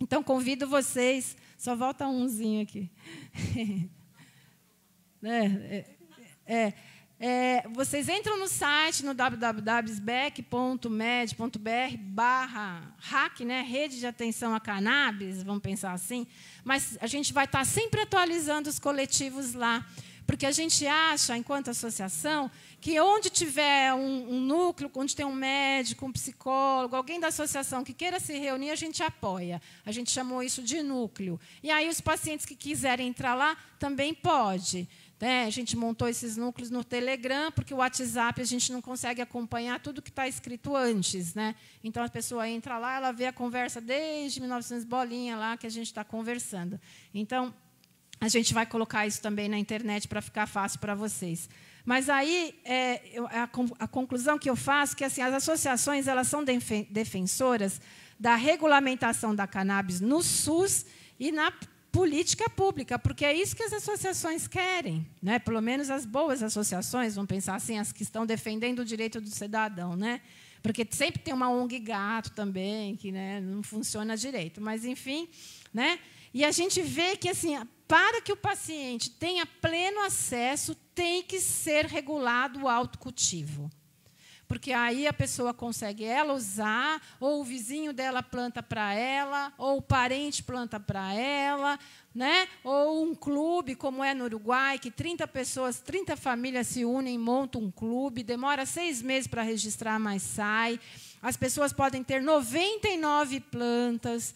C: Então convido vocês, só volta umzinho aqui. [laughs] Né? é, é, é é, vocês entram no site no www.sbec.med.br barra hack, né? Rede de Atenção a Cannabis, vamos pensar assim. Mas a gente vai estar tá sempre atualizando os coletivos lá. Porque a gente acha, enquanto associação, que onde tiver um, um, núcleo, onde tem um médico, um psicólogo, alguém da associação que queira se reunir, a gente apoia. A gente chamou isso de núcleo. E aí os pacientes que quiserem entrar lá também pode. Né? A gente montou esses núcleos no Telegram, porque o WhatsApp a gente não consegue acompanhar tudo que está escrito antes. Né? Então, a pessoa entra lá, ela vê a conversa desde 1900 bolinha lá que a gente está conversando. Então, a gente vai colocar isso também na internet para ficar fácil para vocês. Mas aí é, a, a, conclusão que eu faço é que assim, as associações elas são defensoras da regulamentação da cannabis no SUS e na política pública, porque é isso que as associações querem, né? Pelo menos as boas associações, vamos pensar assim, as que estão defendendo o direito do cidadão, né? Porque sempre tem uma ONG gato também que, né, não funciona direito, mas enfim, né? E a gente vê que assim, para que o paciente tenha pleno acesso, tem que ser regulado o autocultivo porque aí a pessoa consegue ela usar, ou o vizinho dela planta para ela, ou o parente planta para ela, né? ou um clube, como é no Uruguai, que 30 pessoas, 30 famílias se unem, montam um clube, demora seis meses para registrar, mas sai. As pessoas podem ter 99 plantas,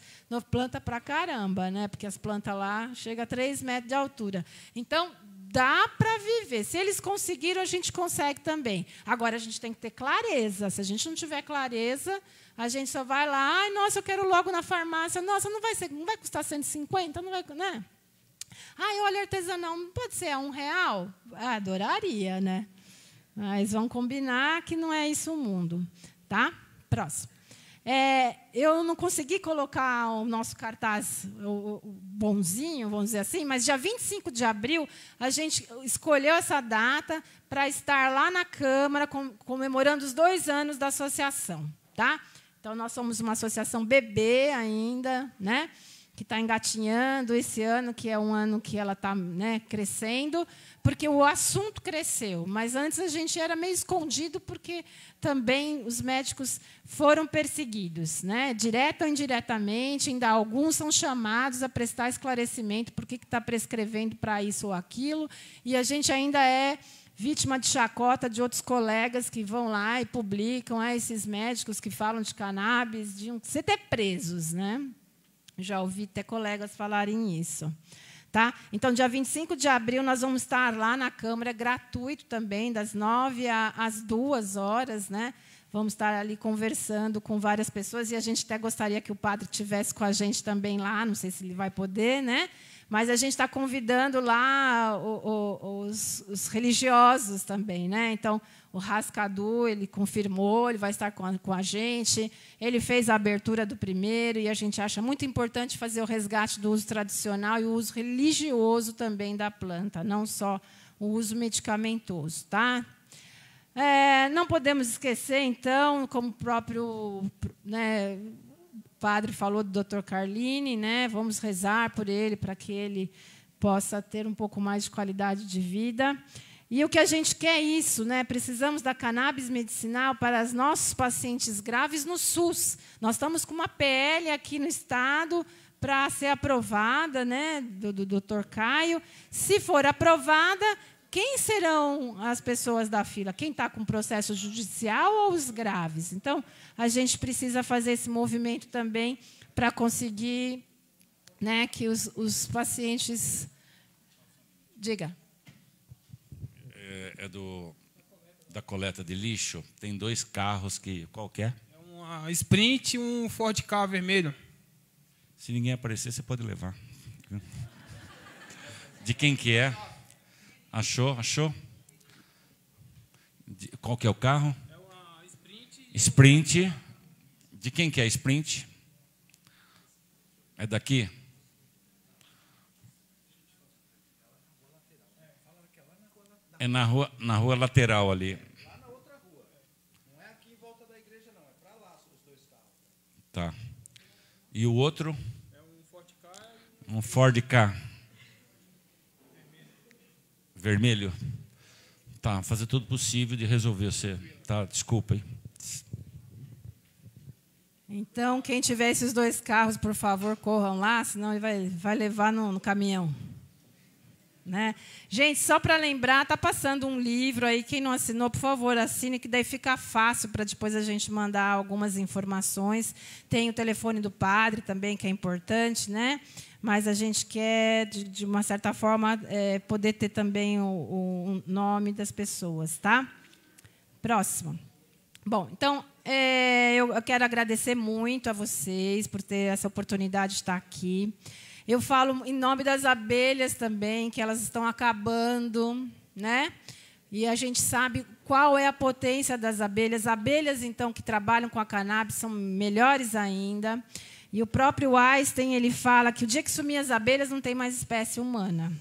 C: planta para caramba, né? porque as plantas lá chegam a 3 metros de altura. Então, dá para viver. Se eles conseguiram, a gente consegue também. Agora a gente tem que ter clareza. Se a gente não tiver clareza, a gente só vai lá, ai, nossa, eu quero logo na farmácia. Nossa, não vai ser, não vai custar 150, não vai, né? Ai, olha, artesanal, não pode ser a é um real? Ah, adoraria, né? Mas vão combinar que não é isso o mundo, tá? Próximo. É, eu não consegui colocar o nosso cartaz o, o bonzinho, vamos dizer assim, mas dia 25 de abril a gente escolheu essa data para estar lá na Câmara com, comemorando os dois anos da associação. Tá? Então, nós somos uma associação bebê ainda, né? que está engatinhando esse ano, que é um ano que ela está né, crescendo, porque o assunto cresceu, mas antes a gente era meio escondido porque também os médicos foram perseguidos, né? direta ou indiretamente, ainda alguns são chamados a prestar esclarecimento por que está prescrevendo para isso ou aquilo, e a gente ainda é vítima de chacota de outros colegas que vão lá e publicam ah, esses médicos que falam de cannabis, de um, você até presos. Né? Já ouvi até colegas falarem isso. Tá? Então, dia 25 de abril, nós vamos estar lá na Câmara, gratuito também, das 9 às 2 horas. Né? Vamos estar ali conversando com várias pessoas e a gente até gostaria que o padre tivesse com a gente também lá, não sei se ele vai poder, né? Mas a gente está convidando lá o, o, os, os, religiosos também, né? Então, o Rascadu, ele confirmou, ele vai estar com a, com a gente. Ele fez a abertura do primeiro e a gente acha muito importante fazer o resgate do uso tradicional e o uso religioso também da planta, não só o uso medicamentoso, tá? É, não podemos esquecer, então, como o próprio né, padre falou do Dr. Carline, né? Vamos rezar por ele para que ele possa ter um pouco mais de qualidade de vida. E o que a gente quer é isso, né? Precisamos da cannabis medicinal para os nossos pacientes graves no SUS. Nós estamos com uma PL aqui no estado para ser aprovada, né, do, do Dr. Caio. Se for aprovada, quem serão as pessoas da fila? Quem está com processo judicial ou os graves? Então, a gente precisa fazer esse movimento também para conseguir né, que os, os pacientes. Diga.
A: É, é, do, da coleta de lixo. Tem dois carros que. qualquer.
C: É? é uma Sprint e um Ford
A: K vermelho. Se ninguém aparecer, você pode levar. De quem que é? Achou, achou? De, qual que é o carro? É uma Sprint. Sprint. De quem que é Sprint? É daqui? É na rua, na rua lateral ali. Lá na outra rua. É. Não é aqui em volta da igreja, não. É para lá os dois carros. Tá. E o outro? É um Ford K. Um Ford K vermelho? Tá, fazer tudo possível de resolver você. Tá, desculpa, hein?
C: Então, quem tiver esses dois carros, por favor, corram lá, senão ele vai, vai levar no, no caminhão. Né? Gente, só para lembrar, tá passando um livro aí. Quem não assinou, por favor, assine, que daí fica fácil para depois a gente mandar algumas informações. Tem o telefone do padre também, que é importante, né? mas a gente quer, de, de uma certa forma, é, poder ter também o, o, nome das pessoas, tá? Próximo. Bom, então é, eu, eu quero agradecer muito a vocês por ter essa oportunidade de estar aqui. Eu falo em nome das abelhas também, que elas estão acabando, né? E a gente sabe qual é a potência das abelhas. Abelhas, então, que trabalham com a cannabis são melhores ainda. E o próprio Einstein ele fala que o dia que sumir as abelhas não tem mais espécie humana.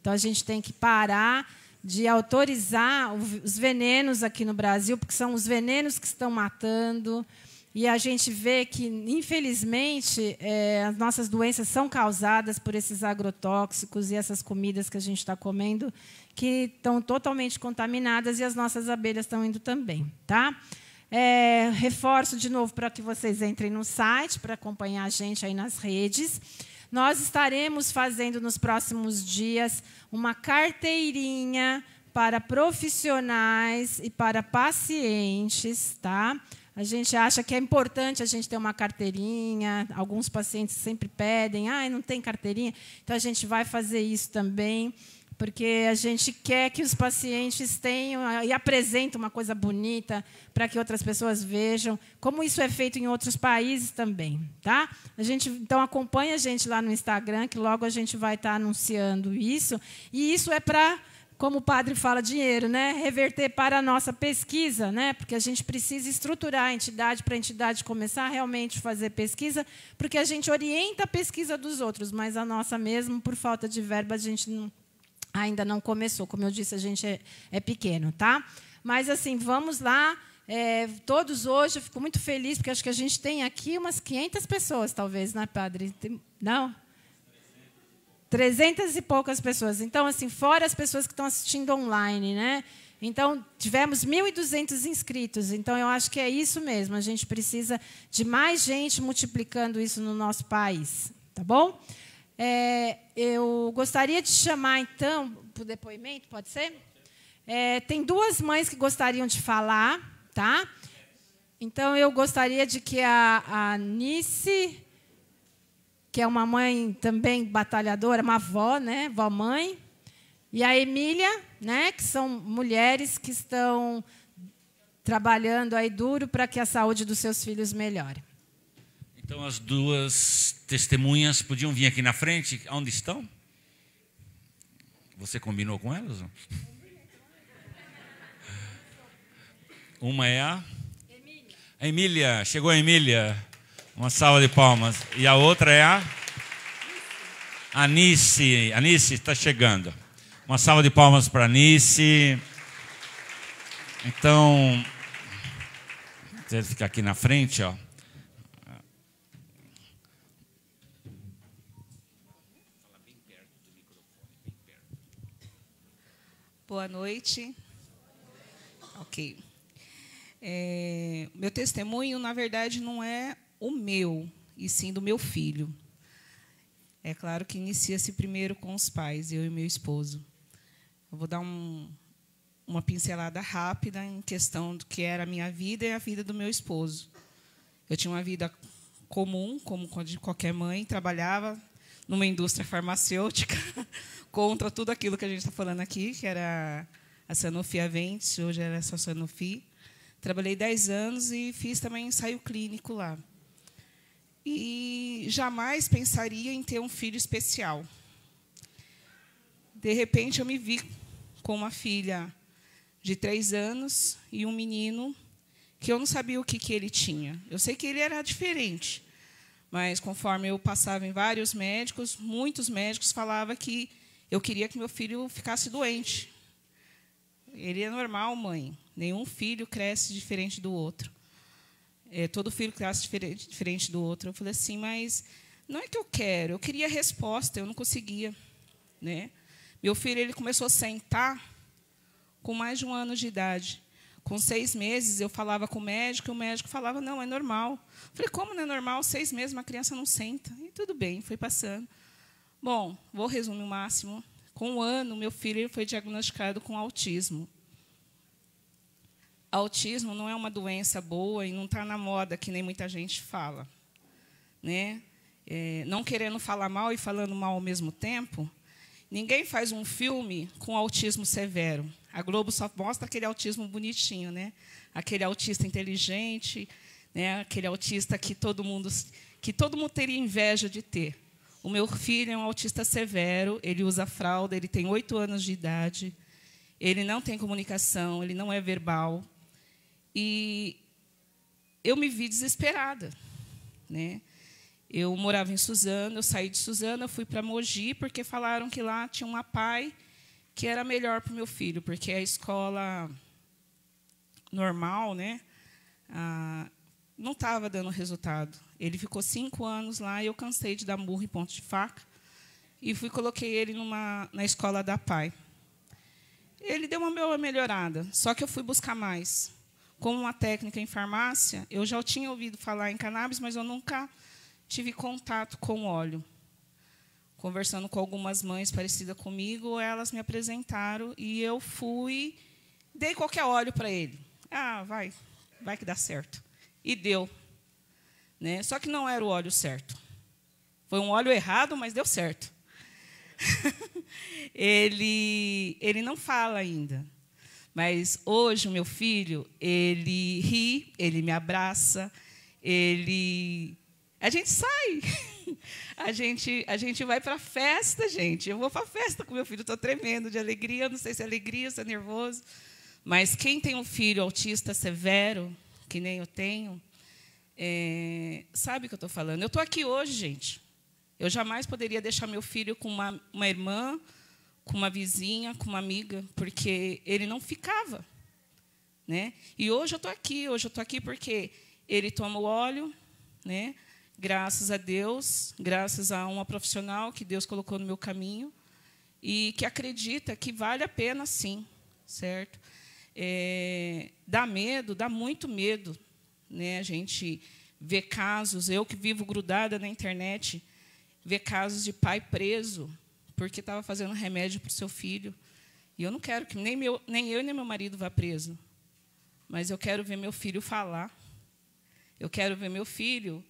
C: Então a gente tem que parar de autorizar os venenos aqui no Brasil, porque são os venenos que estão matando. E a gente vê que, infelizmente, é, as nossas doenças são causadas por esses agrotóxicos e essas comidas que a gente está comendo, que estão totalmente contaminadas e as nossas abelhas estão indo também. Tá? É, reforço de novo para que vocês entrem no site para acompanhar a gente aí nas redes. Nós estaremos fazendo nos próximos dias uma carteirinha para profissionais e para pacientes, tá? A gente acha que é importante a gente ter uma carteirinha. Alguns pacientes sempre pedem, ah, não tem carteirinha. Então a gente vai fazer isso também porque a gente quer que os pacientes tenham e apresentem uma coisa bonita para que outras pessoas vejam, como isso é feito em outros países também, tá? A gente então acompanha a gente lá no Instagram, que logo a gente vai estar tá anunciando isso, e isso é para como o padre fala, dinheiro, né? Reverter para a nossa pesquisa, né? Porque a gente precisa estruturar a entidade para a entidade começar a realmente fazer pesquisa, porque a gente orienta a pesquisa dos outros, mas a nossa mesmo, por falta de verba, a gente não Ainda não começou, como eu disse, a gente é, é pequeno, tá? Mas assim, vamos lá. É, todos hoje, eu fico muito feliz, porque acho que a gente tem aqui umas 500 pessoas, talvez, né, padre? Tem, não? 300 e poucas pessoas. Então, assim, fora as pessoas que estão assistindo online, né? Então, tivemos 1.200 inscritos. Então, eu acho que é isso mesmo. A gente precisa de mais gente multiplicando isso no nosso país. Tá bom? É, eu gostaria de chamar, então, para o depoimento, pode ser? É, tem duas mães que gostariam de falar, tá? Então, eu gostaria de que a, a Nice, que é uma mãe também batalhadora, uma avó, né? Vó-mãe. E a Emília, né? Que são mulheres que estão trabalhando aí duro para que a saúde dos seus filhos melhore.
A: Então as duas testemunhas podiam vir aqui na frente, onde estão? Você combinou com elas? Não? Uma é a Emília. chegou a Emília. Uma salva de palmas. E a outra é a Anice. Anice está chegando. Uma salva de palmas para Anice. Então, deve ficar aqui na frente, ó.
D: Boa noite. Ok. É, meu testemunho, na verdade, não é o meu, e sim do meu filho. É claro que inicia-se primeiro com os pais, eu e meu esposo. Eu vou dar um, uma pincelada rápida em questão do que era a minha vida e a vida do meu esposo. Eu tinha uma vida comum, como de qualquer mãe, trabalhava numa indústria farmacêutica. [laughs] contra tudo aquilo que a gente está falando aqui, que era a Sanofi Aventes, hoje era só Sanofi. Trabalhei 10 anos e fiz também ensaio clínico lá. E jamais pensaria em ter um filho especial. De repente, eu me vi com uma filha de três anos e um menino que eu não sabia o que, que ele tinha. Eu sei que ele era diferente, mas conforme eu passava em vários médicos, muitos médicos falavam que eu queria que meu filho ficasse doente. Ele é normal, mãe. Nenhum filho cresce diferente do outro. É, todo filho cresce diferente, diferente do outro. Eu falei assim, mas não é que eu quero, eu queria resposta, eu não conseguia. Né? Meu filho ele começou a sentar com mais de um ano de idade. Com seis meses, eu falava com o médico, e o médico falava, não, é normal. Eu falei, como não é normal? Seis meses, uma criança não senta. E tudo bem, foi passando. Bom, vou resumir o máximo. Com um ano, meu filho foi diagnosticado com autismo. Autismo não é uma doença boa e não está na moda, que nem muita gente fala. Né? É, não querendo falar mal e falando mal ao mesmo tempo, ninguém faz um filme com autismo severo. A Globo só mostra aquele autismo bonitinho, né? aquele autista inteligente, né? aquele autista que todo mundo que todo mundo teria inveja de ter. O meu filho é um autista severo, ele usa fralda, ele tem oito anos de idade, ele não tem comunicação, ele não é verbal. E eu me vi desesperada. Né? Eu morava em Suzano, eu saí de Suzano, fui para Mogi, porque falaram que lá tinha uma pai que era melhor para o meu filho, porque a escola normal né, ah, não estava dando resultado. Ele ficou cinco anos lá e eu cansei de dar murro e ponto de faca. E fui coloquei ele numa, na escola da PAI. Ele deu uma melhorada, só que eu fui buscar mais. Como uma técnica em farmácia, eu já tinha ouvido falar em cannabis, mas eu nunca tive contato com óleo. Conversando com algumas mães parecidas comigo, elas me apresentaram e eu fui, dei qualquer óleo para ele. Ah, vai, vai que dá certo. E deu. Né? Só que não era o óleo certo. Foi um óleo errado, mas deu certo. [laughs] ele, ele não fala ainda. Mas hoje o meu filho, ele ri, ele me abraça, ele a gente sai. [laughs] A gente, a gente vai para a festa, gente. Eu vou para a festa com meu filho, estou tremendo de alegria. não sei se é alegria, se é nervoso. Mas quem tem um filho autista severo, que nem eu tenho, é, sabe o que eu estou falando? Eu estou aqui hoje, gente. Eu jamais poderia deixar meu filho com uma, uma irmã, com uma vizinha, com uma amiga, porque ele não ficava. Né? E hoje eu estou aqui, hoje eu estou aqui porque ele toma o óleo, né? graças a Deus, graças a uma profissional que Deus colocou no meu caminho e que acredita que vale a pena sim, certo? É, dá medo, dá muito medo né? A gente vê casos, eu que vivo grudada na internet, vê casos de pai preso porque estava fazendo remédio para o seu filho. E eu não quero que nem, meu, nem eu nem meu marido vá preso. Mas eu quero ver meu filho falar. Eu quero ver meu filho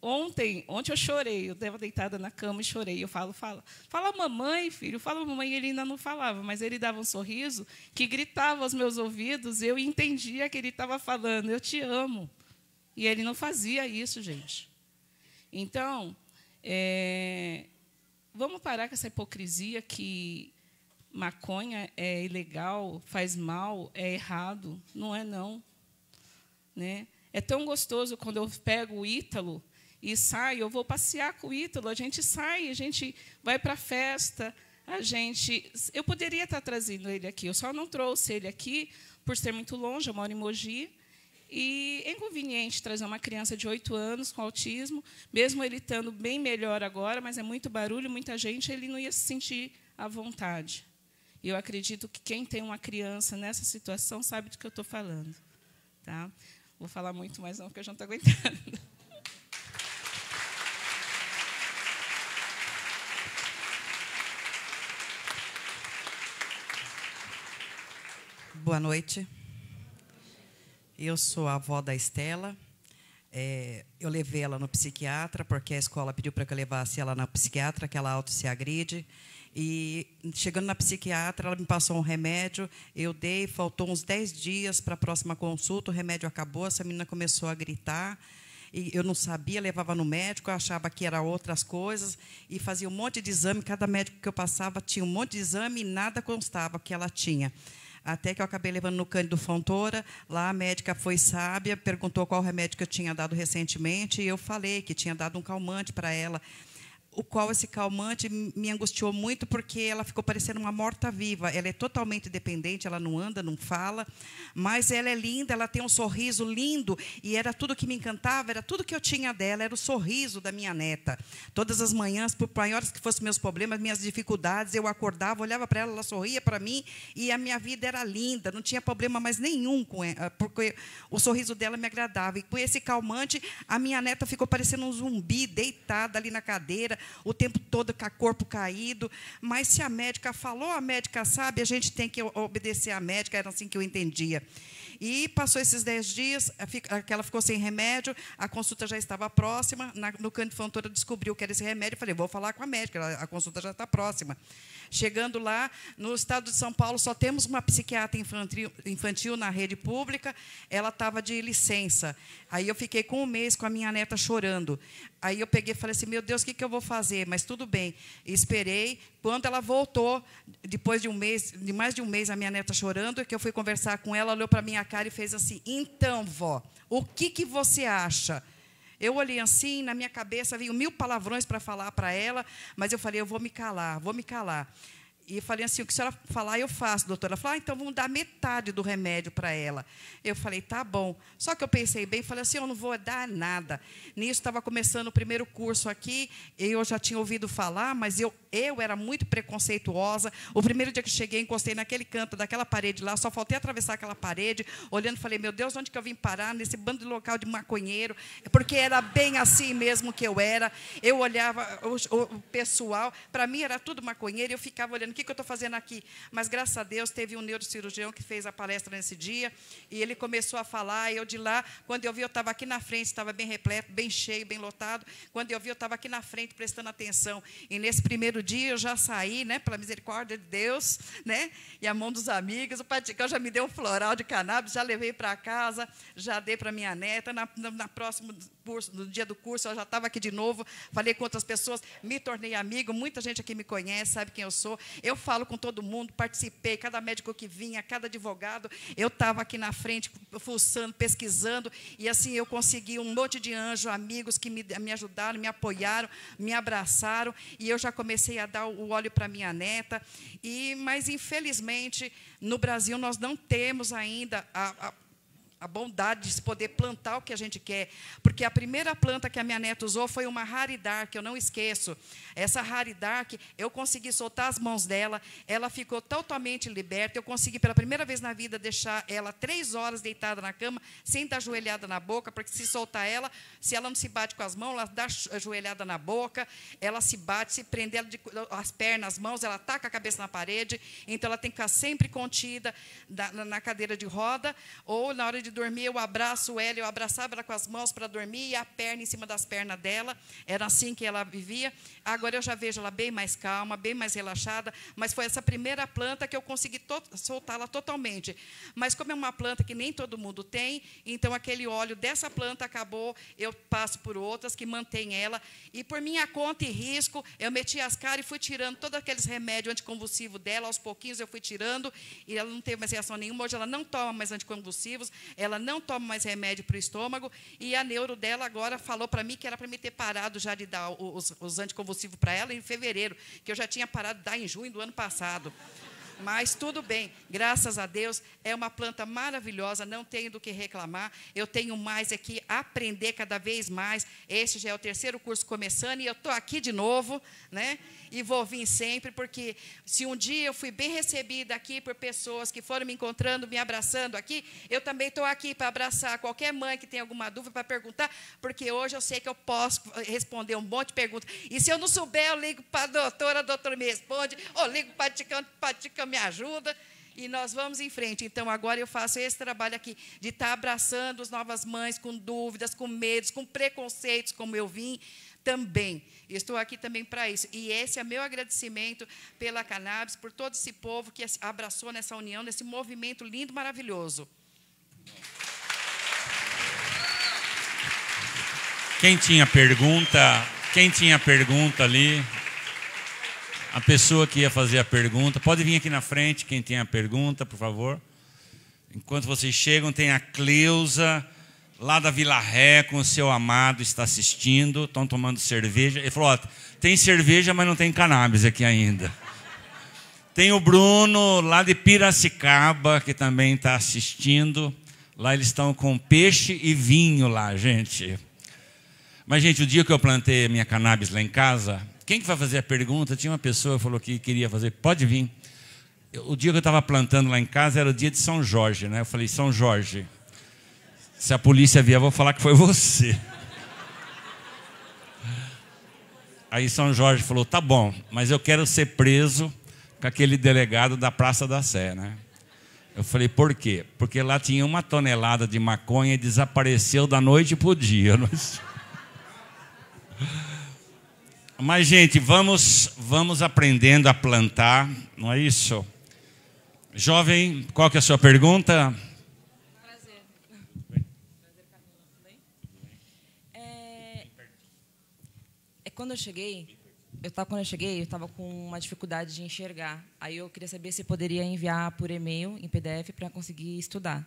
D: ontem, ontem eu chorei, eu estava deitada na cama e chorei. Eu falo, fala, fala mamãe, filho, fala mamãe. Ele ainda não falava, mas ele dava um sorriso que gritava aos meus ouvidos. Eu entendia que ele estava falando, eu te amo. E ele não fazia isso, gente. Então, é, vamos parar com essa hipocrisia que maconha é ilegal, faz mal, é errado. Não é, não. Né? É tão gostoso quando eu pego o Ítalo e saio, eu vou passear com o Ítalo, a gente sai, a gente vai para a festa, a gente... Eu poderia estar tá trazendo ele aqui, eu só não trouxe ele aqui, por ser muito longe, eu moro em Mogi, e é inconveniente trazer uma criança de 8 anos com autismo, mesmo ele estando bem melhor agora, mas é muito barulho, muita gente, ele não ia se sentir à vontade. E eu acredito que quem tem uma criança nessa situação sabe do que eu estou falando. Tá? Vou falar muito, mais não, porque eu já não estou aguentando.
E: Boa noite. Eu sou a avó da Estela. É, eu levei ela no psiquiatra, porque a escola pediu para que eu levasse ela na psiquiatra, que ela auto se agride. E chegando na psiquiatra, ela me passou um remédio, eu dei, faltou uns 10 dias para a próxima consulta, o remédio acabou, essa menina começou a gritar. E eu não sabia, levava no médico, achava que era outras coisas e fazia um monte de exame, cada médico que eu passava tinha um monte de exame e nada constava que ela tinha. Até que eu acabei levando no Cândido Fontoura. Lá a médica foi sábia, perguntou qual remédio que eu tinha dado recentemente. E eu falei que tinha dado um calmante para ela o qual esse calmante me angustiou muito porque ela ficou parecendo uma morta-viva. Ela é totalmente dependente, ela não anda, não fala, mas ela é linda, ela tem um sorriso lindo e era tudo que me encantava, era tudo que eu tinha dela, era o sorriso da minha neta. Todas as manhãs, por maiores que fossem meus problemas, minhas dificuldades, eu acordava, olhava para ela, ela sorria para mim e a minha vida era linda, não tinha problema mais nenhum com ela, ah, porque o sorriso dela me agradava. E com esse calmante, a minha neta ficou parecendo um zumbi, deitada ali na cadeira, o tempo todo com o corpo caído. Mas se a médica falou, a médica sabe, a gente tem que obedecer à médica, era assim que eu entendia. E passou esses dez dias, ela ficou sem remédio, a consulta já estava próxima, na, no canto de descobriu que era esse remédio, falei, vou falar com a médica, a consulta já está próxima. Chegando lá, no estado de São Paulo, só temos uma psiquiatra infantil, na rede pública, ela estava de licença. Aí eu fiquei com um mês com a minha neta chorando. Aí eu peguei e falei assim: meu Deus, o que, que eu vou fazer? Mas tudo bem. E esperei. Quando ela voltou, depois de um mês, de mais de um mês, a minha neta chorando, que eu fui conversar com ela, olhou para minha cara e fez assim: então, vó, o que, que você acha? Eu olhei assim, na minha cabeça vinham mil palavrões para falar para ela, mas eu falei, eu vou me calar, vou me calar e falei assim: o que a senhora falar, eu faço, doutora. Ela falou: ah, então vamos dar metade do remédio para ela. Eu falei: tá bom. Só que eu pensei bem, falei assim: eu não vou dar nada. Nisso estava começando o primeiro curso aqui, eu já tinha ouvido falar, mas eu, eu era muito preconceituosa. O primeiro dia que cheguei, encostei naquele canto daquela parede lá, só faltei atravessar aquela parede, olhando, falei: meu Deus, onde que eu vim parar? Nesse bando de local de maconheiro. É porque era bem assim mesmo que eu era. Eu olhava o, o pessoal, para mim era tudo maconheiro, eu ficava olhando que, que eu estou fazendo aqui? Mas graças a Deus teve um neurocirurgião que fez a palestra nesse dia e ele começou a falar. E eu de lá, quando eu vi, eu estava aqui na frente, estava bem repleto, bem cheio, bem lotado. Quando eu vi, eu estava aqui na frente prestando atenção. E nesse primeiro dia eu já saí, né, pela misericórdia de Deus, né, e a mão dos amigos. O Paticão já me deu um floral de cannabis, já levei para casa, já dei para minha neta. Na, na, na próxima curso, no dia do curso, eu já estava aqui de novo, falei com outras pessoas, me tornei amigo, muita gente aqui me conhece, sabe quem eu sou. Eu falo com todo mundo, participei, cada médico que vinha, cada advogado, eu estava aqui na frente, fuçando, pesquisando, e assim eu consegui um monte de anjo, amigos que me, me ajudaram, me apoiaram, me abraçaram, e eu já comecei a dar o óleo para minha neta. E, mas, infelizmente, no Brasil nós não temos ainda a, a a bondade de se poder plantar o que a gente quer. Porque a primeira planta que a minha neta usou foi uma raridar, que eu não esqueço. Essa raridar, eu consegui soltar as mãos dela, ela ficou totalmente liberta. Eu consegui, pela primeira vez na vida, deixar ela três horas deitada na cama, sem dar joelhada na boca, porque se soltar ela, se ela não se bate com as mãos, ela dá joelhada na boca, ela se bate, se prende ela de, as pernas, as mãos, ela ataca a cabeça na parede. Então, ela tem que ficar sempre contida na, na cadeira de roda ou na hora de de dormir, eu abraço ela, eu abraçava ela com as mãos para dormir e a perna em cima das pernas dela. Era assim que ela vivia. Agora eu já vejo ela bem mais calma, bem mais relaxada, mas foi essa primeira planta que eu consegui to soltá-la totalmente. Mas como é uma planta que nem todo mundo tem, então aquele óleo dessa planta acabou, eu passo por outras que mantém ela. E por minha conta e risco, eu meti as caras e fui tirando todos aqueles remédios anticonvulsivos dela, aos pouquinhos eu fui tirando, e ela não teve mais reação nenhuma. Hoje ela não toma mais anticonvulsivos, ela não toma mais remédio para o estômago e a neuro dela agora falou para mim que era para mim ter parado já de dar os, os anticonvulsivos para ela em fevereiro, que eu já tinha parado de dar em junho do ano passado. Mas tudo bem, graças a Deus, é uma planta maravilhosa, não tenho do que reclamar. Eu tenho mais aqui, é aprender cada vez mais. Este já é o terceiro curso começando e eu estou aqui de novo, né? E vou vir sempre, porque se um dia eu fui bem recebida aqui por pessoas que foram me encontrando, me abraçando aqui, eu também estou aqui para abraçar qualquer mãe que tem alguma dúvida para perguntar, porque hoje eu sei que eu posso responder um monte de perguntas. E se eu não souber, eu ligo para a doutora, a doutora me responde, ou ligo para o praticante, praticante me ajuda e nós vamos em frente. Então, agora eu faço esse trabalho aqui de estar tá abraçando as novas mães com dúvidas, com medos, com preconceitos, como eu vim também. Estou aqui também para isso. E esse é meu agradecimento pela Cannabis, por todo esse povo que abraçou nessa união, nesse movimento lindo, maravilhoso.
A: Quem tinha pergunta? Quem tinha pergunta ali? a pessoa que ia fazer a pergunta. Pode vir aqui na frente, quem tem a pergunta, por favor. Enquanto vocês chegam, tem a Cleusa, lá da Vila Ré, com o seu amado, está assistindo, estão tomando cerveja. Ele falou: ó, tem cerveja, mas não tem cannabis aqui ainda. Tem o Bruno, lá de Piracicaba, que também está assistindo. Lá eles estão com peixe e vinho lá, gente. Mas, gente, o dia que eu plantei a minha cannabis lá em casa, quem que vai fazer a pergunta? Tinha uma pessoa que falou que queria fazer. Pode vir. O dia que eu estava plantando lá em casa era o dia de São Jorge, né? Eu falei, São Jorge, se a polícia vier, eu vou falar que foi você. [laughs] Aí São Jorge falou, tá bom, mas eu quero ser preso com aquele delegado da Praça da Sé, né? Eu falei, por quê? Porque lá tinha uma tonelada de maconha e desapareceu da noite para o dia. [laughs] Não... Mas, gente, vamos, vamos aprendendo a plantar, não é isso? Jovem, qual que é a sua pergunta? Prazer. Prazer, Tudo bem?
D: É, quando eu cheguei, eu tava, quando eu cheguei, eu estava com uma dificuldade de enxergar. Aí eu queria saber se poderia enviar por e-mail, em PDF, para conseguir estudar.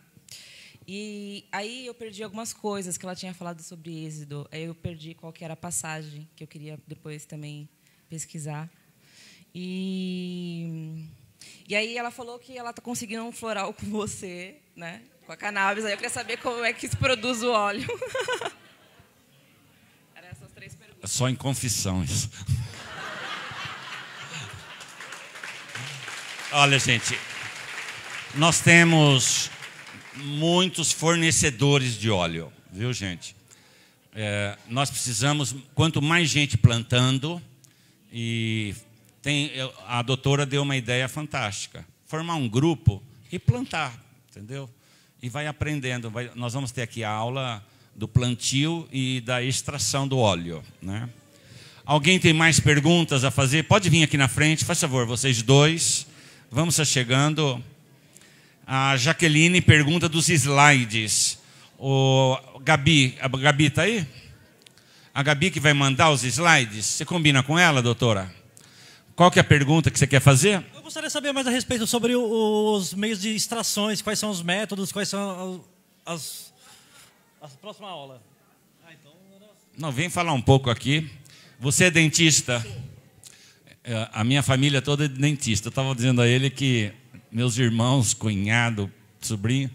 D: E aí eu perdi algumas coisas que ela tinha falado sobre Êxodo. Aí eu perdi qual que era a passagem, que eu queria depois também pesquisar. E, e aí ela falou que ela está conseguindo um floral com você, né? com a cannabis. Aí eu queria saber como é que se produz o óleo. [laughs]
A: Era essas três perguntas. Só em confissões. [laughs] Olha, gente, nós temos muitos fornecedores de óleo, viu, gente? É, nós precisamos, quanto mais gente plantando, e tem, a doutora deu uma ideia fantástica: formar um grupo e plantar, entendeu? E vai aprendendo. Vai, nós vamos ter aqui a aula do plantio e da extração do óleo, né? Alguém tem mais perguntas a fazer? Pode vir aqui na frente, faz favor, vocês dois. Vamos estar tá chegando. A Jaqueline pergunta dos slides. O Gabi, a Gabi está aí? A Gabi que vai mandar os slides. Você combina com ela, doutora? Qual que é a pergunta que você quer fazer?
F: Eu gostaria de saber mais a respeito sobre os meios de extrações, quais são os métodos, quais são as,
G: as a próxima aula. Ah,
A: então... Não, vem falar um pouco aqui. Você é dentista? É, a minha família toda é dentista. Eu estava dizendo a ele que meus irmãos, cunhado, sobrinho,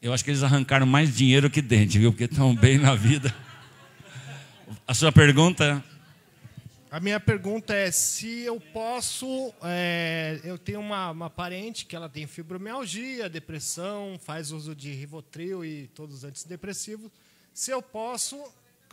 A: eu acho que eles arrancaram mais dinheiro que dente, viu? Porque estão bem na vida. A sua pergunta?
G: A minha pergunta é se eu posso. É, eu tenho uma, uma, parente que ela tem fibromialgia, depressão, faz uso de Rivotril e todos os antidepressivos. Se eu posso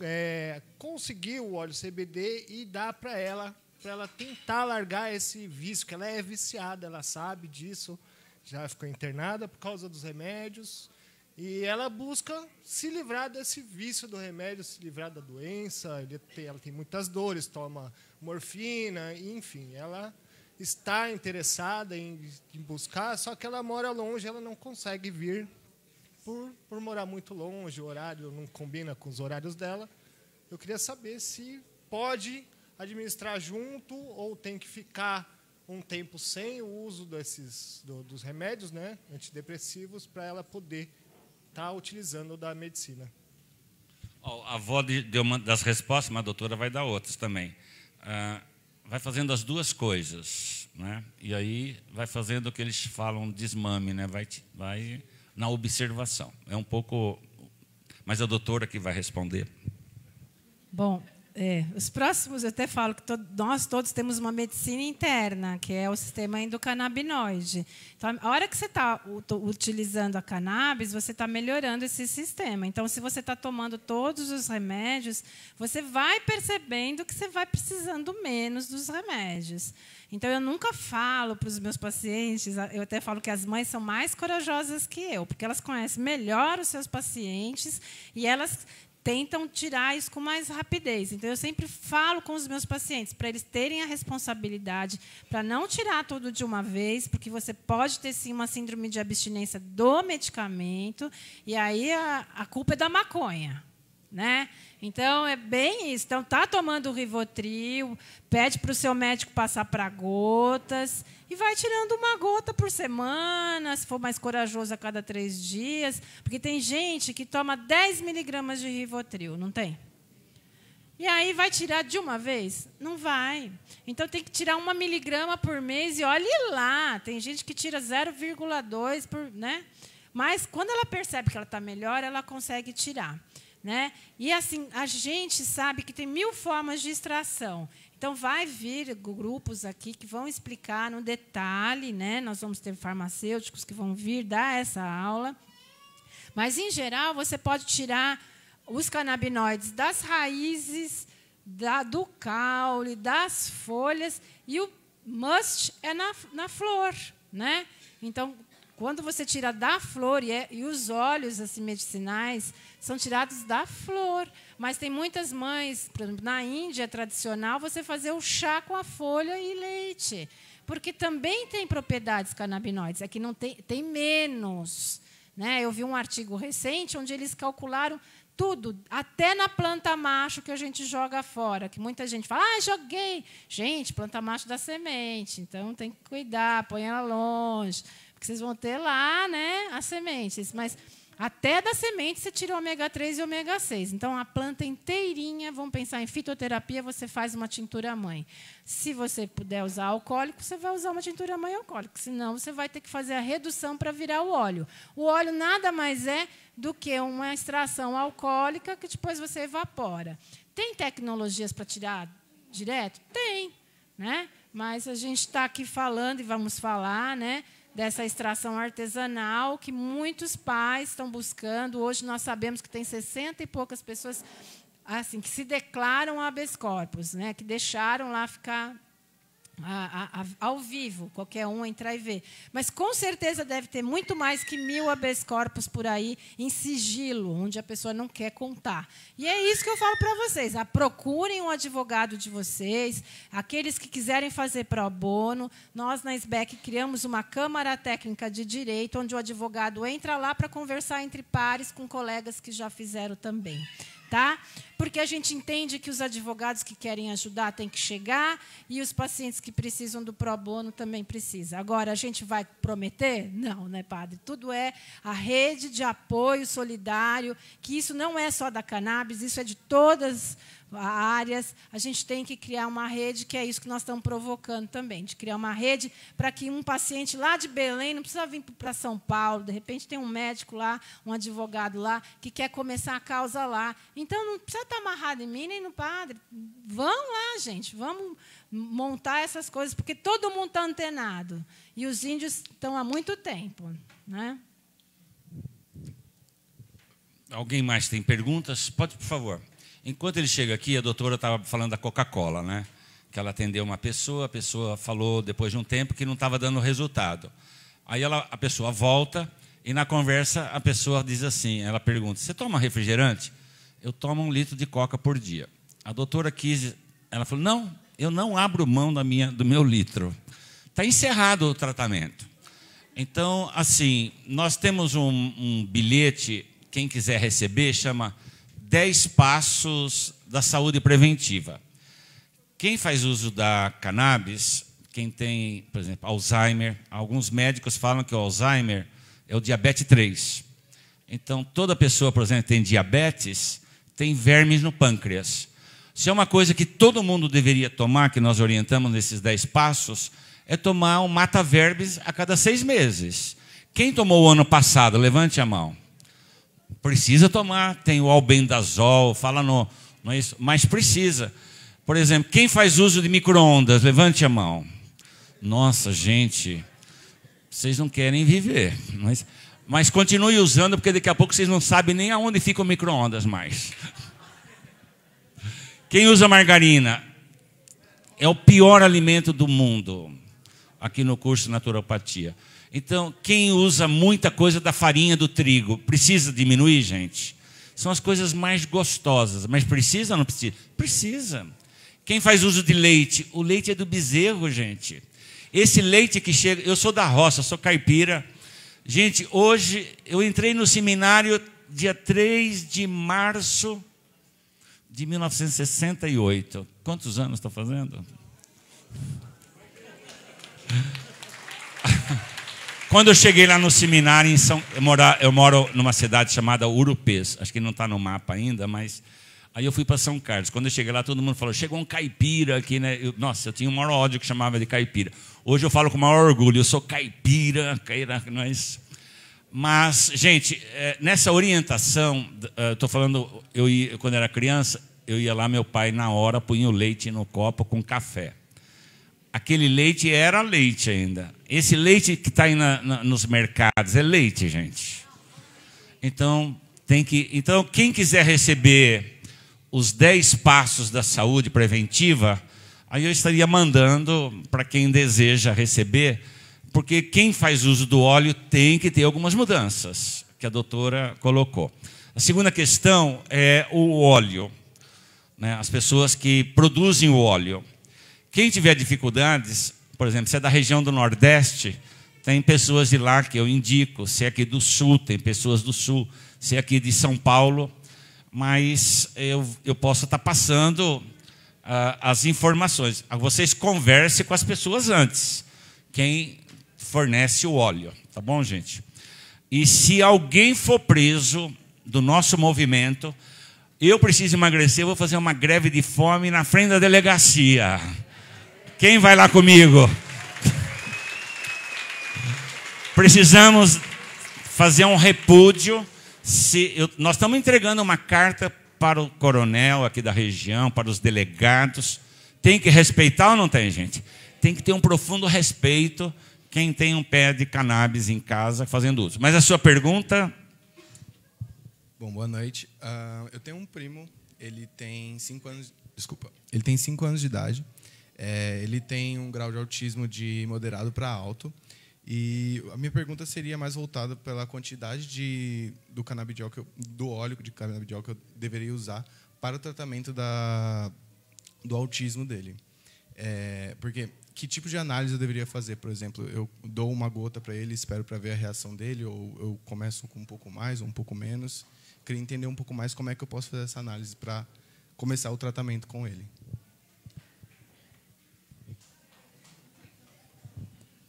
G: é, conseguir o óleo CBD e dar para ela para ela tentar largar esse vício, que ela é viciada, ela sabe disso, já ficou internada por causa dos remédios, e ela busca se livrar desse vício do remédio, se livrar da doença, tem, ela tem muitas dores, toma morfina, enfim, ela está interessada em, em buscar, só que ela mora longe, ela não consegue vir por, por, morar muito longe, o horário não combina com os horários dela. Eu queria saber se pode administrar junto ou tem que ficar um tempo sem o uso desses, do, dos remédios né, antidepressivos para ela poder estar tá utilizando da medicina.
A: a avó deu uma das respostas, mas a doutora vai dar outras também. Ah, vai fazendo as duas coisas, né? e aí vai fazendo o que eles falam desmame, né? vai, vai na observação. É um pouco. Mas a doutora que vai responder.
C: Bom, é, os próximos, eu até falo que to nós todos temos uma medicina interna, que é o sistema endocannabinoide. Então, a hora que você está utilizando a cannabis, você está melhorando esse sistema. Então, se você está tomando todos os remédios, você vai percebendo que você vai precisando menos dos remédios. Então, eu nunca falo para os meus pacientes, eu até falo que as mães são mais corajosas que eu, porque elas conhecem melhor os seus pacientes e elas tentam tirar isso com mais rapidez. Então, eu sempre falo com os meus pacientes para eles terem a responsabilidade, para não tirar tudo de uma vez, porque você pode ter sim uma síndrome de abstinência do medicamento, e aí a, a culpa é da maconha né? Então, é bem isso. Então, tá tomando o Rivotril, pede para o seu médico passar para gotas e vai tirando uma gota por semana, se for mais corajoso, a cada três dias. Porque tem gente que toma 10 miligramas de Rivotril, não tem? E aí vai tirar de uma vez? Não vai. Então tem que tirar uma miligrama por mês e olhe lá. Tem gente que tira 0,2 por, né? Mas quando ela percebe que ela está melhor, ela consegue tirar. Né? E assim, a gente sabe que tem mil formas de extração. Então, vai vir grupos aqui que vão explicar no detalhe, né? nós vamos ter farmacêuticos que vão vir dar essa aula. Mas, em geral, você pode tirar os canabinoides das raízes, da, do caule, das folhas, e o must é na, na flor. Né? Então, quando você tira da flor, e, é, e os óleos assim, medicinais são tirados da flor. Mas tem muitas mães, por exemplo, na Índia é tradicional, você fazer o chá com a folha e leite. Porque também tem propriedades canabinoides, é que não tem, tem menos. Né? Eu vi um artigo recente onde eles calcularam tudo, até na planta macho que a gente joga fora, que muita gente fala, ah, joguei. Gente, planta macho dá semente, então tem que cuidar, põe ela longe que vocês vão ter lá, né, as sementes. Mas até da semente você tira o ômega 3 e ômega 6. Então, a planta inteirinha, vamos pensar em fitoterapia, você faz uma tintura mãe. Se você puder usar alcoólico, você vai usar uma tintura mãe alcoólica. Senão, você vai ter que fazer a redução para virar o óleo. O óleo nada mais é do que uma extração alcoólica que depois você evapora. Tem tecnologias para tirar direto? Tem, né? Mas a gente está aqui falando e vamos falar, né? dessa extração artesanal que muitos pais estão buscando. Hoje nós sabemos que tem 60 e poucas pessoas assim que se declaram habeas corpus, né, que deixaram lá ficar a, a, ao vivo, qualquer um entrar e ver. Mas com certeza deve ter muito mais que mil habeas corpus por aí em sigilo, onde a pessoa não quer contar. E é isso que eu falo para vocês. Ah, procurem um advogado de vocês, aqueles que quiserem fazer pro bono. Nós, na SBEC, criamos uma Câmara Técnica de Direito, onde o advogado entra lá para conversar entre pares com colegas que já fizeram também tá? Porque a gente entende que os advogados que querem ajudar têm que chegar e os pacientes que precisam do pro bono também precisam. Agora, a gente vai prometer? Não, né, padre? Tudo é a rede de apoio solidário, que isso não é só da cannabis, isso é de todas áreas. A gente tem que criar uma rede, que é isso que nós estamos provocando também, de criar uma rede para que um paciente lá de Belém não precisa vir para São Paulo, de repente tem um médico lá, um advogado lá, que quer começar a causa lá. Então, não precisa estar amarrado em mim nem no padre. vamos lá, gente, vamos montar essas coisas, porque todo mundo está antenado. E os índios estão há muito tempo. Né?
A: Alguém mais tem perguntas? Pode, por favor. Enquanto ele chega aqui, a doutora estava falando da Coca-Cola, né? Que ela atendeu uma pessoa, a pessoa falou depois de um tempo que não estava dando resultado. Aí ela, a pessoa volta e na conversa a pessoa diz assim, ela pergunta: "Você toma refrigerante?" Eu tomo um litro de coca por dia. A doutora quis, ela falou: "Não, eu não abro mão da minha, do meu litro. Está encerrado o tratamento." Então, assim, nós temos um, um bilhete, quem quiser receber chama 10 passos da saúde preventiva. Quem faz uso da cannabis, quem tem, por exemplo, Alzheimer, alguns médicos falam que o Alzheimer é o diabetes 3. Então, toda pessoa, por exemplo, que tem diabetes, tem vermes no pâncreas. Se é uma coisa que todo mundo deveria tomar, que nós orientamos nesses 10 passos, é tomar um mata-vermes a cada seis meses. Quem tomou o ano passado? Levante a mão. Precisa tomar, tem o albendazol, fala no, não é isso, mas precisa. Por exemplo, quem faz uso de microondas levante a mão. Nossa, gente, vocês não querem viver, mas, mas continue usando, porque daqui a pouco vocês não sabem nem aonde ficam microondas mais. Quem usa margarina é o pior alimento do mundo, aqui no curso de naturopatia. Então, quem usa muita coisa da farinha do trigo, precisa diminuir, gente? São as coisas mais gostosas, mas precisa ou não precisa? Precisa. Quem faz uso de leite? O leite é do bezerro, gente. Esse leite que chega, eu sou da roça, sou caipira. Gente, hoje eu entrei no seminário dia 3 de março de 1968. Quantos anos estou fazendo? Quando eu cheguei lá no seminário em São, eu moro, eu moro numa cidade chamada Urupês. Acho que não está no mapa ainda, mas aí eu fui para São Carlos. Quando eu cheguei lá, todo mundo falou: chegou um caipira aqui, né? Eu, nossa, eu tinha um maior ódio que chamava de caipira. Hoje eu falo com o maior orgulho. Eu sou caipira, caipira nós. É mas, gente, é, nessa orientação, é, estou falando, eu ia, quando era criança, eu ia lá, meu pai na hora punha o leite no copo com café. Aquele leite era leite ainda. Esse leite que está aí na, na, nos mercados é leite, gente. Então, tem que. Então, quem quiser receber os 10 passos da saúde preventiva, aí eu estaria mandando para quem deseja receber, porque quem faz uso do óleo tem que ter algumas mudanças, que a doutora colocou. A segunda questão é o óleo. Né? As pessoas que produzem o óleo. Quem tiver dificuldades, por exemplo, se é da região do Nordeste, tem pessoas de lá que eu indico, se é aqui do Sul, tem pessoas do Sul, se é aqui de São Paulo, mas eu, eu posso estar passando ah, as informações. Ah, vocês conversem com as pessoas antes, quem fornece o óleo, tá bom, gente? E se alguém for preso do nosso movimento, eu preciso emagrecer, vou fazer uma greve de fome na frente da delegacia. Quem vai lá comigo? Precisamos fazer um repúdio. Se eu, nós estamos entregando uma carta para o coronel aqui da região, para os delegados. Tem que respeitar ou não tem, gente? Tem que ter um profundo respeito quem tem um pé de cannabis em casa fazendo uso. Mas a sua pergunta?
G: Bom, boa noite. Uh, eu tenho um primo, ele tem cinco anos. Desculpa.
H: Ele tem cinco anos de idade. É, ele tem um grau de autismo de moderado para alto. E a minha pergunta seria mais voltada pela quantidade de, do canabidiol
G: eu, do óleo de canabidiol que eu deveria usar para o tratamento da, do autismo dele. É, porque que tipo de análise eu deveria fazer? Por exemplo, eu
H: dou uma gota para ele, espero para ver a reação dele, ou eu começo com um pouco mais ou um pouco menos. Queria entender um pouco mais como é que eu posso fazer essa análise para começar o tratamento com ele.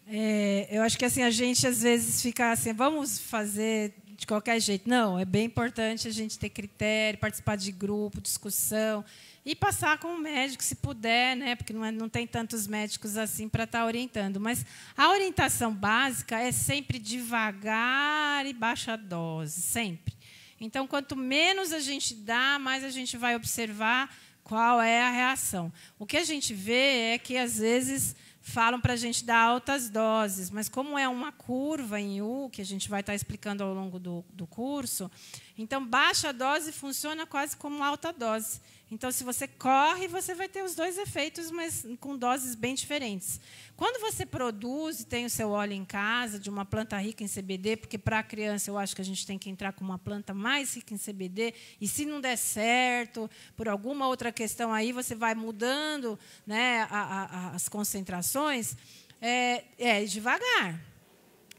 C: É, eu acho que assim a gente às vezes fica assim, vamos fazer de qualquer jeito. Não, é bem importante a gente ter critério, participar de grupo, discussão e passar com o médico, se puder, né? Porque não, é, não tem tantos médicos assim para estar tá orientando. Mas a orientação básica é sempre devagar e baixa dose, sempre. Então, quanto menos a gente dá, mais a gente vai observar qual é a reação. O que a gente vê é que às vezes falam para a gente dar altas doses, mas como é uma curva em U, que a gente vai estar tá explicando ao longo do, do curso, então, baixa dose funciona quase como alta dose. Então, se você corre, você vai ter os dois efeitos, mas com doses bem diferentes. Quando você produz e tem o seu óleo em casa, de uma planta rica em CBD, porque para a criança eu acho que a gente tem que entrar com uma planta mais rica em CBD, e se não der certo, por alguma outra questão aí, você vai mudando né, a, a, as concentrações, é, é devagar.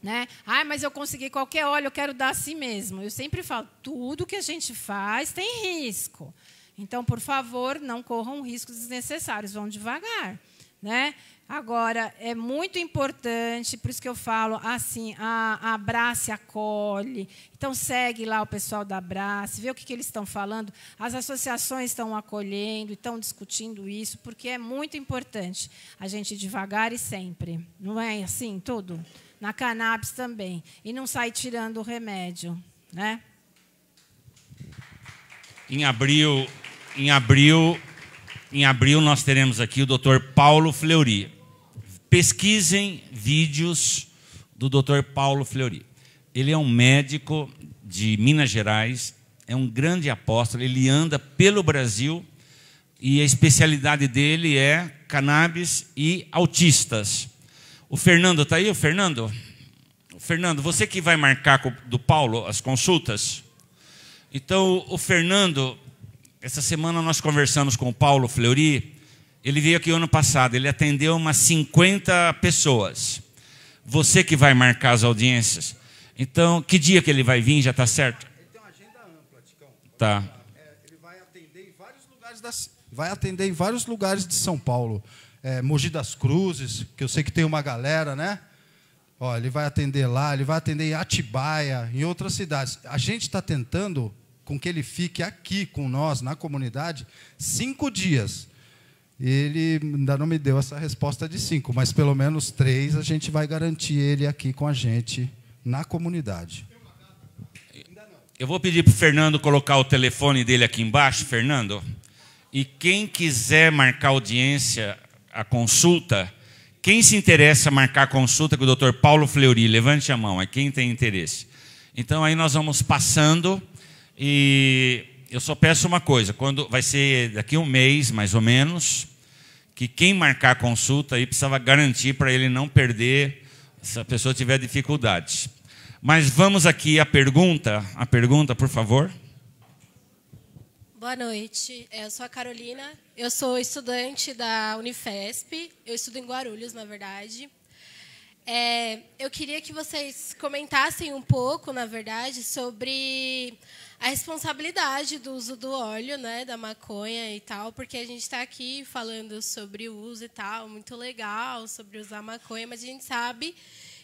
C: Né? ai, mas eu consegui qualquer óleo, eu quero dar a si mesmo. Eu sempre falo, tudo que a gente faz tem risco. Então, por favor, não corram riscos desnecessários, vão devagar. Né? Agora, é muito importante, por isso que eu falo assim, a, a Abrace acolhe. Então, segue lá o pessoal da Abrace, vê o que, que eles estão falando. As associações estão acolhendo, estão discutindo isso, porque é muito importante a gente devagar e sempre. Não é assim tudo? na cannabis também. E não sai tirando o remédio, né?
A: Em abril, em abril, em abril nós teremos aqui o Dr. Paulo Fleury. Pesquisem vídeos do Dr. Paulo Fleury. Ele é um médico de Minas Gerais, é um grande apóstolo, ele anda pelo Brasil e a especialidade dele é cannabis e autistas. O Fernando está aí, o Fernando? O Fernando, você que vai marcar do Paulo as consultas? Então, o Fernando, essa semana nós conversamos com o Paulo Fleury, ele veio aqui ano passado, ele atendeu umas 50 pessoas. Você que vai marcar as audiências. Então, que dia que ele vai vir, já está certo? Ele tem uma agenda ampla, Ticão. Tá.
F: É, ele vai atender em vários lugares da, vai atender em vários lugares de São Paulo é, Mogi das Cruzes, que eu sei que tem uma galera, né? Ó, ele vai atender lá, ele vai atender em Atibaia, em outras cidades. A gente está tentando com que ele fique aqui com nós, na comunidade, cinco dias. Ele ainda não me deu essa resposta de cinco, mas pelo menos três a gente vai garantir ele aqui com a gente na comunidade.
A: Eu vou pedir para o Fernando colocar o telefone dele aqui embaixo, Fernando. E quem quiser marcar audiência a consulta, quem se interessa marcar consulta com o Dr. Paulo Fleury? Levante a mão, é quem tem interesse. Então aí nós vamos passando e eu só peço uma coisa, quando vai ser daqui um mês mais ou menos, que quem marcar consulta aí precisava garantir para ele não perder se a pessoa tiver dificuldades. Mas vamos aqui à pergunta, a pergunta, por favor.
I: Boa noite, é, eu sou a Carolina, eu sou estudante da Unifesp, eu estudo em Guarulhos, na verdade. É, eu queria que vocês comentassem um pouco, na verdade, sobre a responsabilidade do uso do óleo, né, da maconha e tal, porque a gente está aqui falando sobre o uso e tal, muito legal, sobre usar maconha, mas a gente sabe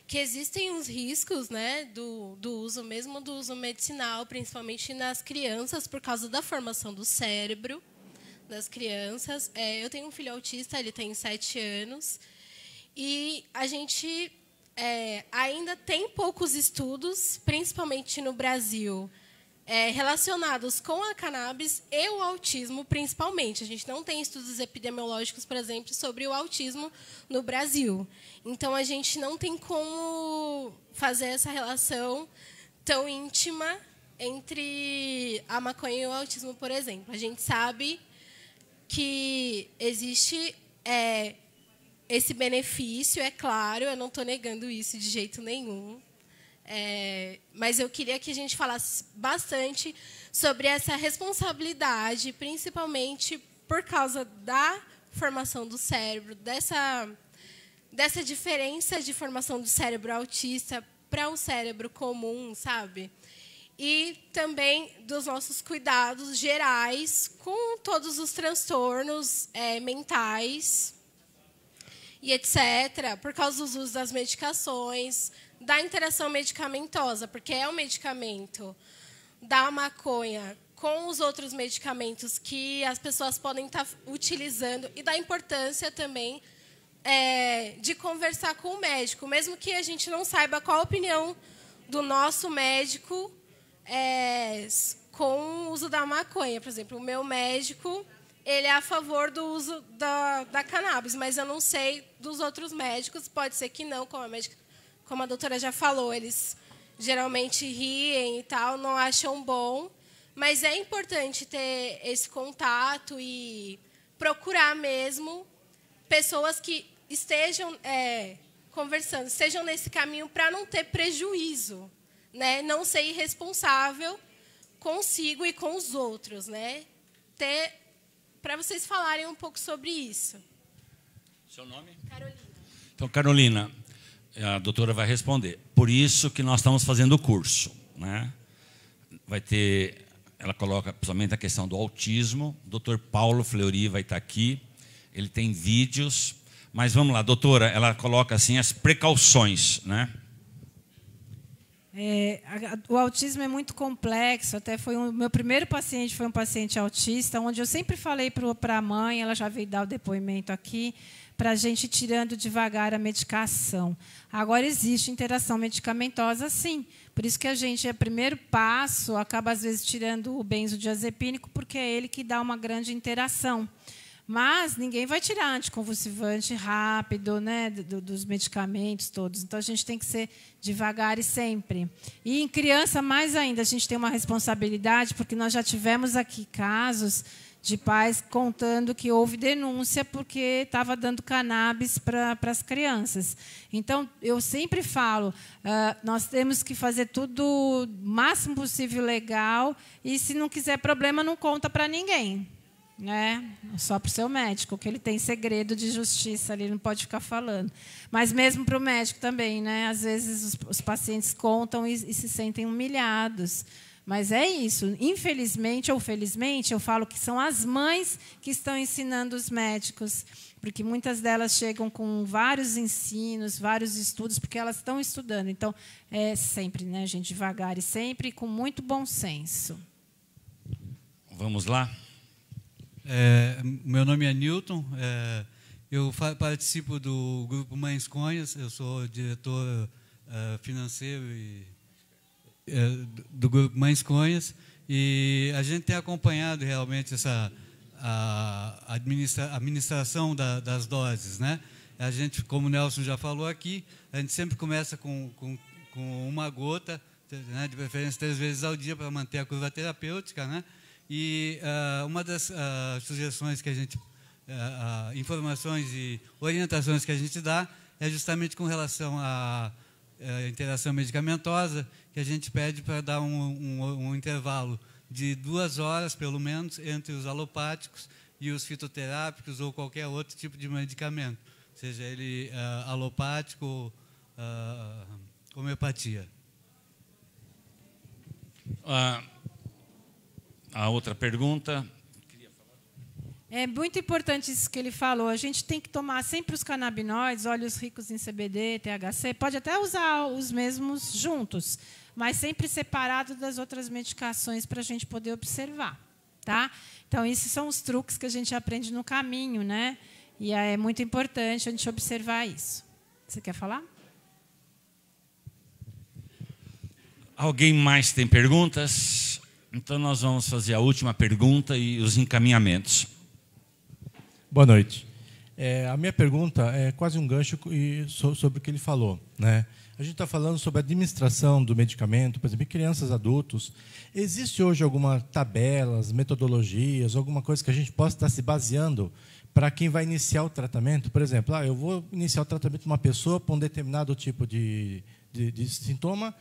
I: que existem os riscos né, do, do uso, mesmo do uso medicinal, principalmente nas crianças, por causa da formação do cérebro das crianças. É, eu tenho um filho autista, ele tem sete anos, e a gente é, ainda tem poucos estudos, principalmente no Brasil, é, relacionados com a cannabis e o autismo, principalmente. A gente não tem estudos epidemiológicos, por exemplo, sobre o autismo no Brasil. Então, a gente não tem como fazer essa relação tão íntima entre a maconha e o autismo, por exemplo. A gente sabe que existe é, esse benefício, é claro, eu não estou negando isso de jeito nenhum. É, mas eu queria que a gente falasse bastante sobre essa responsabilidade, principalmente por causa da formação do cérebro, dessa, dessa diferença de formação do cérebro autista para o cérebro comum, sabe? E também dos nossos cuidados gerais com todos os transtornos é, mentais e etc., por causa dos usos das medicações, da interação medicamentosa, porque é um medicamento da maconha com os outros medicamentos que as pessoas podem estar tá utilizando e da importância também é, de conversar com o médico, mesmo que a gente não saiba qual a opinião do nosso médico é, com o uso da maconha. Por exemplo, o meu médico ele é a favor do uso da, da cannabis, mas eu não sei dos outros médicos, pode ser que não, como a médica como a doutora já falou, eles geralmente riem e tal, não acham bom, mas é importante ter esse contato e procurar mesmo pessoas que estejam é, conversando, estejam nesse caminho para não ter prejuízo, né? Não ser irresponsável consigo e com os outros, né? Ter para vocês falarem um pouco sobre isso. Seu nome? Carolina.
A: Então, Carolina, a doutora vai responder. Por isso que nós estamos fazendo o curso. Né? Vai ter, ela coloca principalmente a questão do autismo. O doutor Paulo Fleury vai estar aqui. Ele tem vídeos. Mas vamos lá, doutora, ela coloca assim as precauções. Né?
C: É, o autismo é muito complexo. Até foi um, meu primeiro paciente foi um paciente autista, onde eu sempre falei para a mãe, ela já veio dar o depoimento aqui para a gente tirando devagar a medicação. Agora existe interação medicamentosa, sim. Por isso que a gente, é primeiro passo, acaba às vezes tirando o benzodiazepínico, porque é ele que dá uma grande interação. Mas ninguém vai tirar anticonvulsivante rápido, né, do, dos medicamentos todos. Então a gente tem que ser devagar e sempre. E em criança mais ainda, a gente tem uma responsabilidade, porque nós já tivemos aqui casos de pais contando que houve denúncia porque estava dando cannabis para as crianças. Então, eu sempre falo, uh, nós temos que fazer tudo o máximo possível legal e, se não quiser problema, não conta para ninguém. Né? Só para o seu médico, que ele tem segredo de justiça ali, não pode ficar falando. Mas mesmo para o médico também, né? às vezes os, os pacientes contam e, e se sentem humilhados. Mas é isso. Infelizmente ou felizmente, eu falo que são as mães que estão ensinando os médicos, porque muitas delas chegam com vários ensinos, vários estudos, porque elas estão estudando. Então, é sempre, né, gente, devagar e sempre com muito bom senso.
F: Vamos lá? É, meu nome é Newton. É, eu participo do grupo Mães Conhas. Eu sou diretor é, financeiro e eh, do grupo Mães Conhas e a gente tem acompanhado realmente essa a, administra, administração da, das doses, né? A gente, como o Nelson já falou aqui, a gente sempre começa com, com, com uma gota, né, de preferência três vezes ao dia para manter a curva terapêutica, né? E uh, uma das uh, sugestões que a gente, uh, informações e orientações que a gente dá é justamente com relação à eh, interação medicamentosa que a gente pede para dar um, um, um intervalo de duas horas, pelo menos, entre os alopáticos e os fitoterápicos ou qualquer outro tipo de medicamento, seja ele uh, alopático ou uh, homeopatia. Ah, a outra pergunta.
C: É muito importante isso que ele falou. A gente tem que tomar sempre os canabinoides, óleos ricos em CBD, THC. Pode até usar os mesmos juntos, mas sempre separado das outras medicações para a gente poder observar. Tá? Então, esses são os truques que a gente aprende no caminho, né? E é muito importante a gente observar isso. Você quer falar?
A: Alguém mais tem perguntas? Então, nós vamos fazer a última pergunta e os encaminhamentos. Boa noite.
G: É, a minha pergunta é quase um gancho sobre o que ele falou. Né? A gente está falando sobre a administração do medicamento, por exemplo, em crianças, adultos. Existe hoje alguma tabelas, metodologias, alguma coisa que a gente possa estar se baseando para quem vai iniciar o tratamento? Por exemplo, ah, eu vou iniciar o tratamento de uma pessoa para um determinado tipo de, de, de sintoma,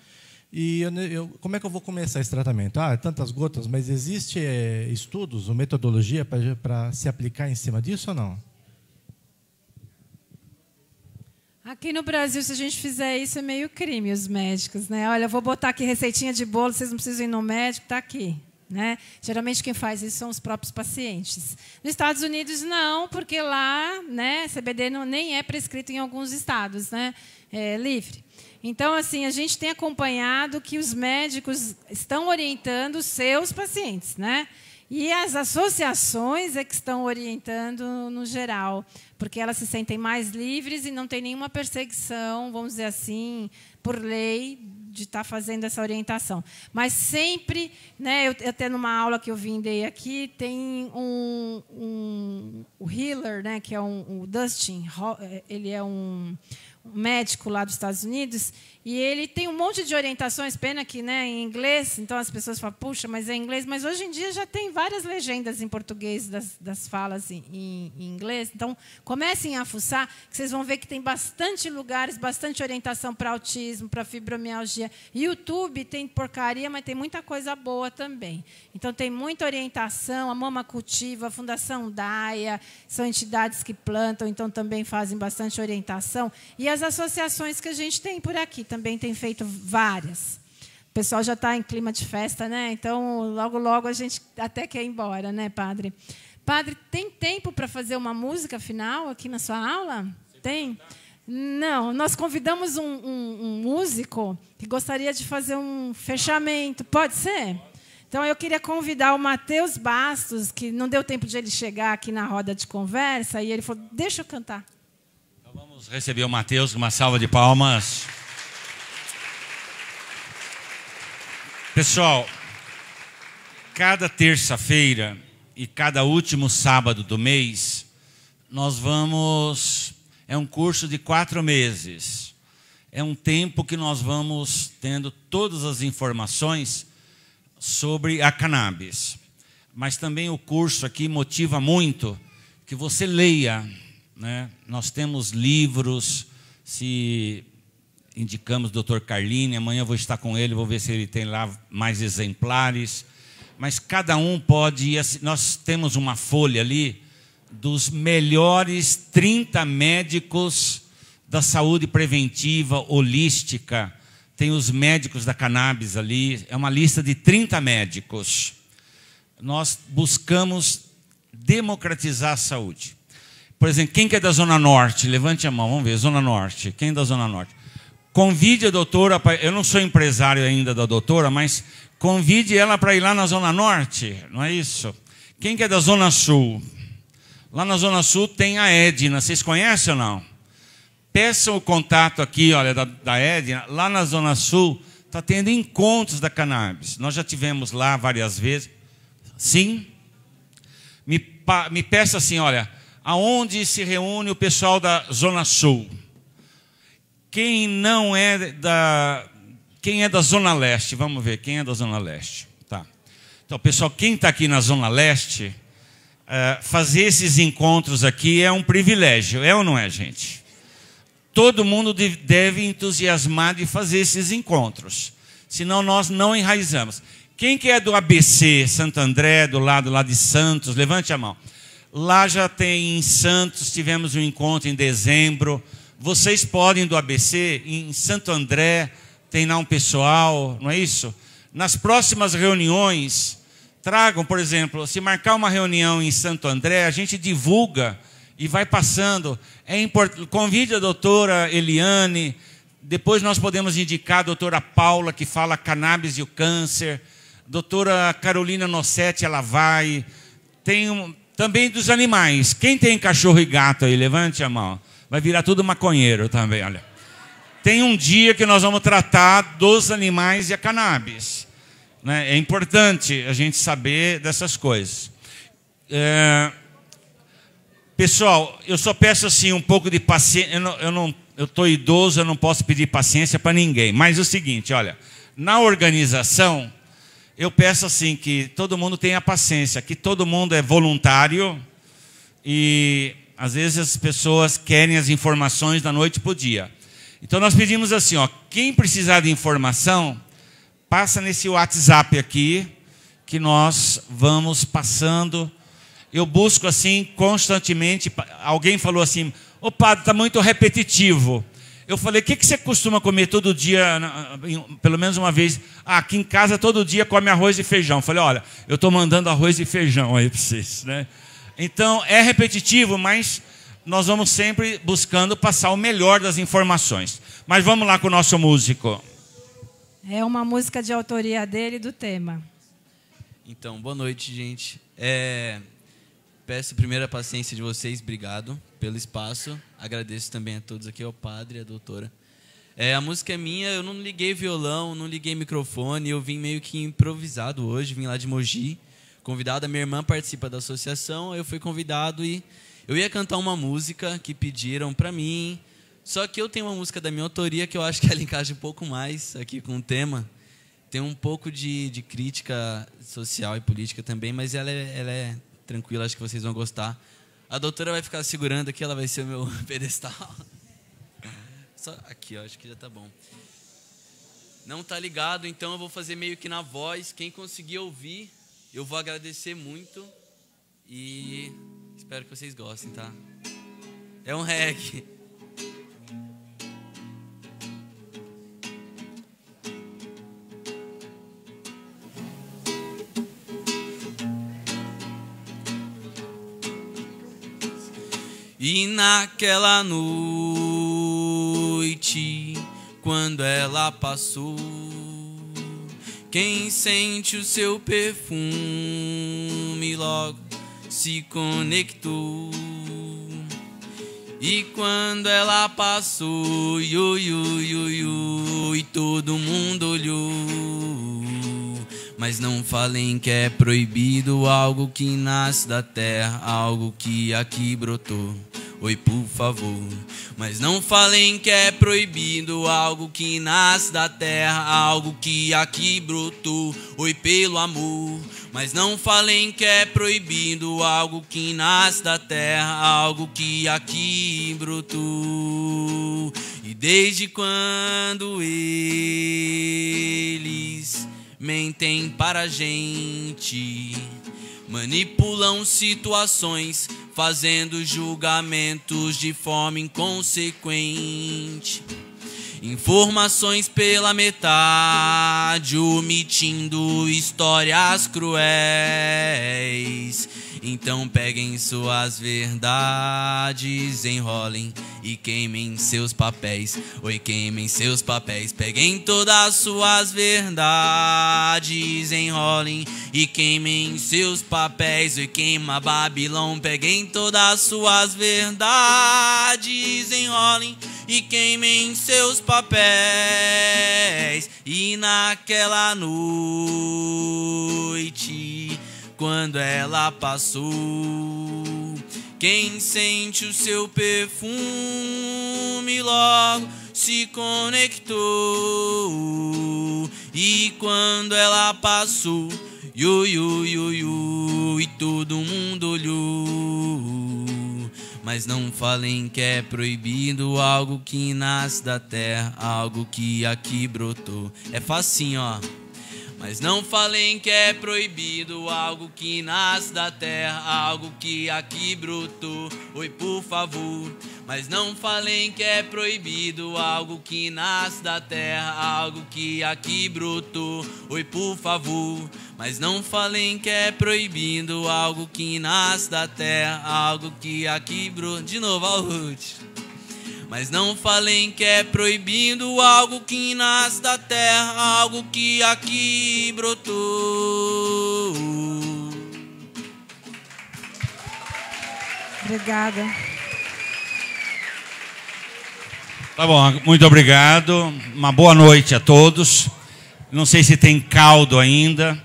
G: e eu, eu, como é que eu vou começar esse tratamento? Ah, tantas gotas, mas existe é, estudos ou metodologia para, para se aplicar em cima disso ou não?
C: Aqui no Brasil, se a gente fizer isso, é meio crime os médicos, né? Olha, eu vou botar aqui receitinha de bolo, vocês não precisam ir no médico, está aqui. Né? Geralmente quem faz isso são os próprios pacientes. Nos Estados Unidos não, porque lá, né, CBD não, nem é prescrito em alguns estados, né? É livre. Então, assim, a gente tem acompanhado que os médicos estão orientando os seus pacientes, né? E as associações é que estão orientando no geral, porque elas se sentem mais livres e não tem nenhuma perseguição, vamos dizer assim, por lei de estar tá fazendo essa orientação. Mas sempre, né, eu, até numa aula que eu vim dei aqui, tem um, um o healer né, que é um, o Dustin, é, ele é um médico lá dos Estados Unidos, e ele tem um monte de orientações, pena que né, em inglês, então as pessoas falam, puxa, mas é inglês. Mas hoje em dia já tem várias legendas em português das, das falas em, em, inglês. Então comecem a fuçar, que vocês vão ver que tem bastante lugares, bastante orientação para autismo, para fibromialgia. YouTube tem porcaria, mas tem muita coisa boa também. Então tem muita orientação, a Mama Cultiva, a Fundação DAIA, são entidades que plantam, então também fazem bastante orientação. E as associações que a gente tem por aqui também tem feito várias. O pessoal já está em clima de festa, né? Então, logo, logo a gente até quer ir embora, né, padre? Padre, tem tempo para fazer uma música final aqui na sua aula? Tem? Não, nós convidamos um, um, um, músico que gostaria de fazer um fechamento. Pode ser? Então, eu queria convidar o Matheus Bastos, que não deu tempo de ele chegar aqui na roda de conversa, e ele falou: deixa eu cantar.
A: Então, vamos receber o Matheus com uma salva de palmas. Pessoal, cada terça-feira e cada último sábado do mês, nós vamos. É um curso de quatro meses. É um tempo que nós vamos tendo todas as informações sobre a cannabis. Mas também o curso aqui motiva muito que você leia. Né? Nós temos livros, se indicamos o Dr. Carline, amanhã vou estar com ele, vou ver se ele tem lá mais exemplares. Mas cada um pode ir, assim, nós temos uma folha ali dos melhores 30 médicos da saúde preventiva holística. Tem os médicos da cannabis ali, é uma lista de 30 médicos. Nós buscamos democratizar a saúde. Por exemplo, quem que é da Zona Norte? Levante a mão, vamos ver. Zona Norte. Quem é da Zona Norte? Convide a doutora, pra, eu não sou empresário ainda da doutora, mas convide ela para ir lá na Zona Norte, não é isso? Quem que é da Zona Sul? Lá na Zona Sul tem a Edna, vocês conhecem ou não? Peçam o contato aqui, olha, da, da Edna. Lá na Zona Sul está tendo encontros da cannabis. Nós já tivemos lá várias vezes. Sim? Me, me peça assim, olha, aonde se reúne o pessoal da Zona Sul? Quem não é da quem é da Zona Leste? Vamos ver, quem é da Zona Leste? Tá. Então, pessoal, quem está aqui na Zona Leste, é, fazer esses encontros aqui é um privilégio, é ou não é, gente? Todo mundo deve entusiasmar de fazer esses encontros, senão nós não enraizamos. Quem que é do ABC, Santo André, do lado lá de Santos, levante a mão. Lá já tem em Santos, tivemos um encontro em dezembro, vocês podem do ABC em Santo André treinar um pessoal, não é isso? Nas próximas reuniões, tragam, por exemplo, se marcar uma reunião em Santo André, a gente divulga e vai passando. É importante Convide a doutora Eliane, depois nós podemos indicar a doutora Paula, que fala cannabis e o câncer, doutora Carolina Nossetti, ela vai. Tem um... também dos animais. Quem tem cachorro e gato aí? Levante a mão. Vai virar tudo maconheiro também, olha. Tem um dia que nós vamos tratar dos animais e a cannabis. Né? É importante a gente saber dessas coisas. É... Pessoal, eu só peço assim um pouco de paciência. Eu não, eu eu tô idoso, eu não posso pedir paciência para ninguém. Mas é o seguinte, olha, na organização eu peço assim que todo mundo tenha paciência, que todo mundo é voluntário e às vezes as pessoas querem as informações da noite para o dia. Então nós pedimos assim, ó, quem precisar de informação, passa nesse WhatsApp aqui, que nós vamos passando. Eu busco assim constantemente. Alguém falou assim, ô padre, está muito repetitivo. Eu falei, o que, que você costuma comer todo dia, pelo menos uma vez? Ah, aqui em casa todo dia come arroz e feijão. Eu falei, olha, eu estou mandando arroz e feijão aí para vocês, né? Então é repetitivo, mas nós vamos sempre buscando passar o melhor das informações. Mas vamos lá com o nosso músico.
C: É uma música de autoria dele do tema.
H: Então, boa noite, gente. É... Peço primeiro a paciência de vocês, obrigado pelo espaço. Agradeço também a todos aqui, ao padre, à doutora. É, a música é minha, eu não liguei violão, não liguei microfone, eu vim meio que improvisado hoje, vim lá de Mogi. Convidado, a minha irmã participa da associação, eu fui convidado e eu ia cantar uma música que pediram para mim. Só que eu tenho uma música da minha autoria que eu acho que ela encaixa um pouco mais aqui com o tema. Tem um pouco de, de crítica social e política também, mas ela é, ela é tranquila, acho que vocês vão gostar. A doutora vai ficar segurando aqui, ela vai ser o meu [laughs] pedestal. Só aqui, ó, acho que já tá bom. Não tá ligado, então eu vou fazer meio que na voz. Quem conseguir ouvir, eu vou agradecer muito e espero que vocês gostem, tá? É um reggae. E naquela noite, quando ela passou quem sente o seu perfume logo se conectou. E quando ela passou, iu, iu, iu, iu, e todo mundo olhou. Mas não falem que é proibido algo que nasce da terra, algo que aqui brotou. Oi, por favor. Mas não falem que é proibido algo que nasce da terra, algo que aqui brotou. Oi, pelo amor. Mas não falem que é proibido algo que nasce da terra, algo que aqui brotou. E desde quando eles mentem para a gente? manipulam situações, fazendo julgamentos de forma inconsequente. Informações pela metade, omitindo histórias cruéis então peguem suas verdades, enrolem e queimem seus papéis. Oi, queimem seus papéis. Peguem todas suas verdades, enrolem e queimem seus papéis. Oi, queima Babilão. Peguem todas suas verdades, enrolem e queimem seus papéis. E naquela noite quando ela passou. Quem sente o seu perfume logo se conectou. E quando ela passou, iu, iu, iu, iu, e todo mundo olhou. Mas não falem que é proibido algo que nasce da terra, algo que aqui brotou. É facinho, ó. Mas não falem que é proibido algo que nasce da terra, algo que aqui brotou. Oi, por favor. Mas não falem que é proibido algo que nasce da terra, algo que aqui brotou. Oi, por favor. Mas não falem que é proibido algo que nasce da terra, algo que aqui bruto. De novo, ao Ruth. Mas não falem que é proibindo algo que nasce da terra, algo que aqui brotou. Obrigada.
A: Tá bom, muito obrigado. Uma boa noite a todos. Não sei se tem caldo ainda.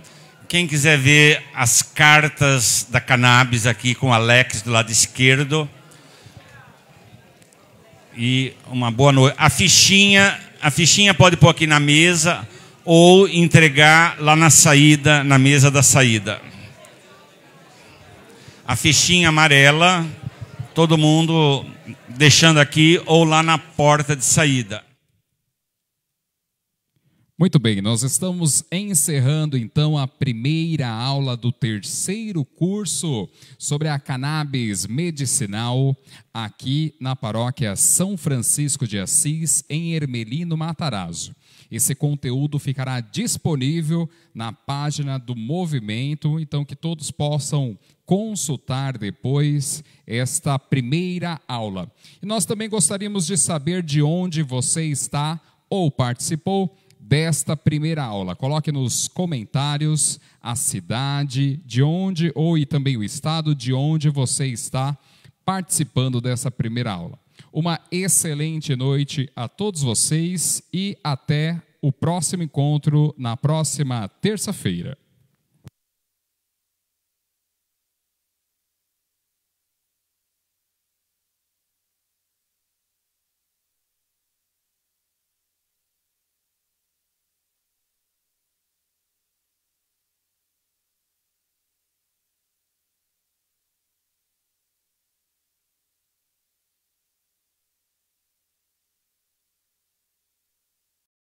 A: Quem quiser ver as cartas da cannabis aqui com o Alex do lado esquerdo e uma boa noite. A fichinha, a fichinha pode pôr aqui na mesa ou entregar lá na saída, na mesa da saída. A fichinha amarela, todo mundo deixando aqui ou lá na porta de saída.
E: Muito bem, nós estamos encerrando então a primeira aula do terceiro curso sobre a cannabis medicinal aqui na paróquia São Francisco de Assis, em Ermelino Matarazzo. Esse conteúdo ficará disponível na página do movimento, então que todos possam consultar depois esta primeira aula. E nós também gostaríamos de saber de onde você está ou participou desta primeira aula. Coloque nos comentários a cidade de onde ou e também o estado de onde você está participando dessa primeira aula. Uma excelente noite a todos vocês e até o próximo encontro na próxima terça-feira.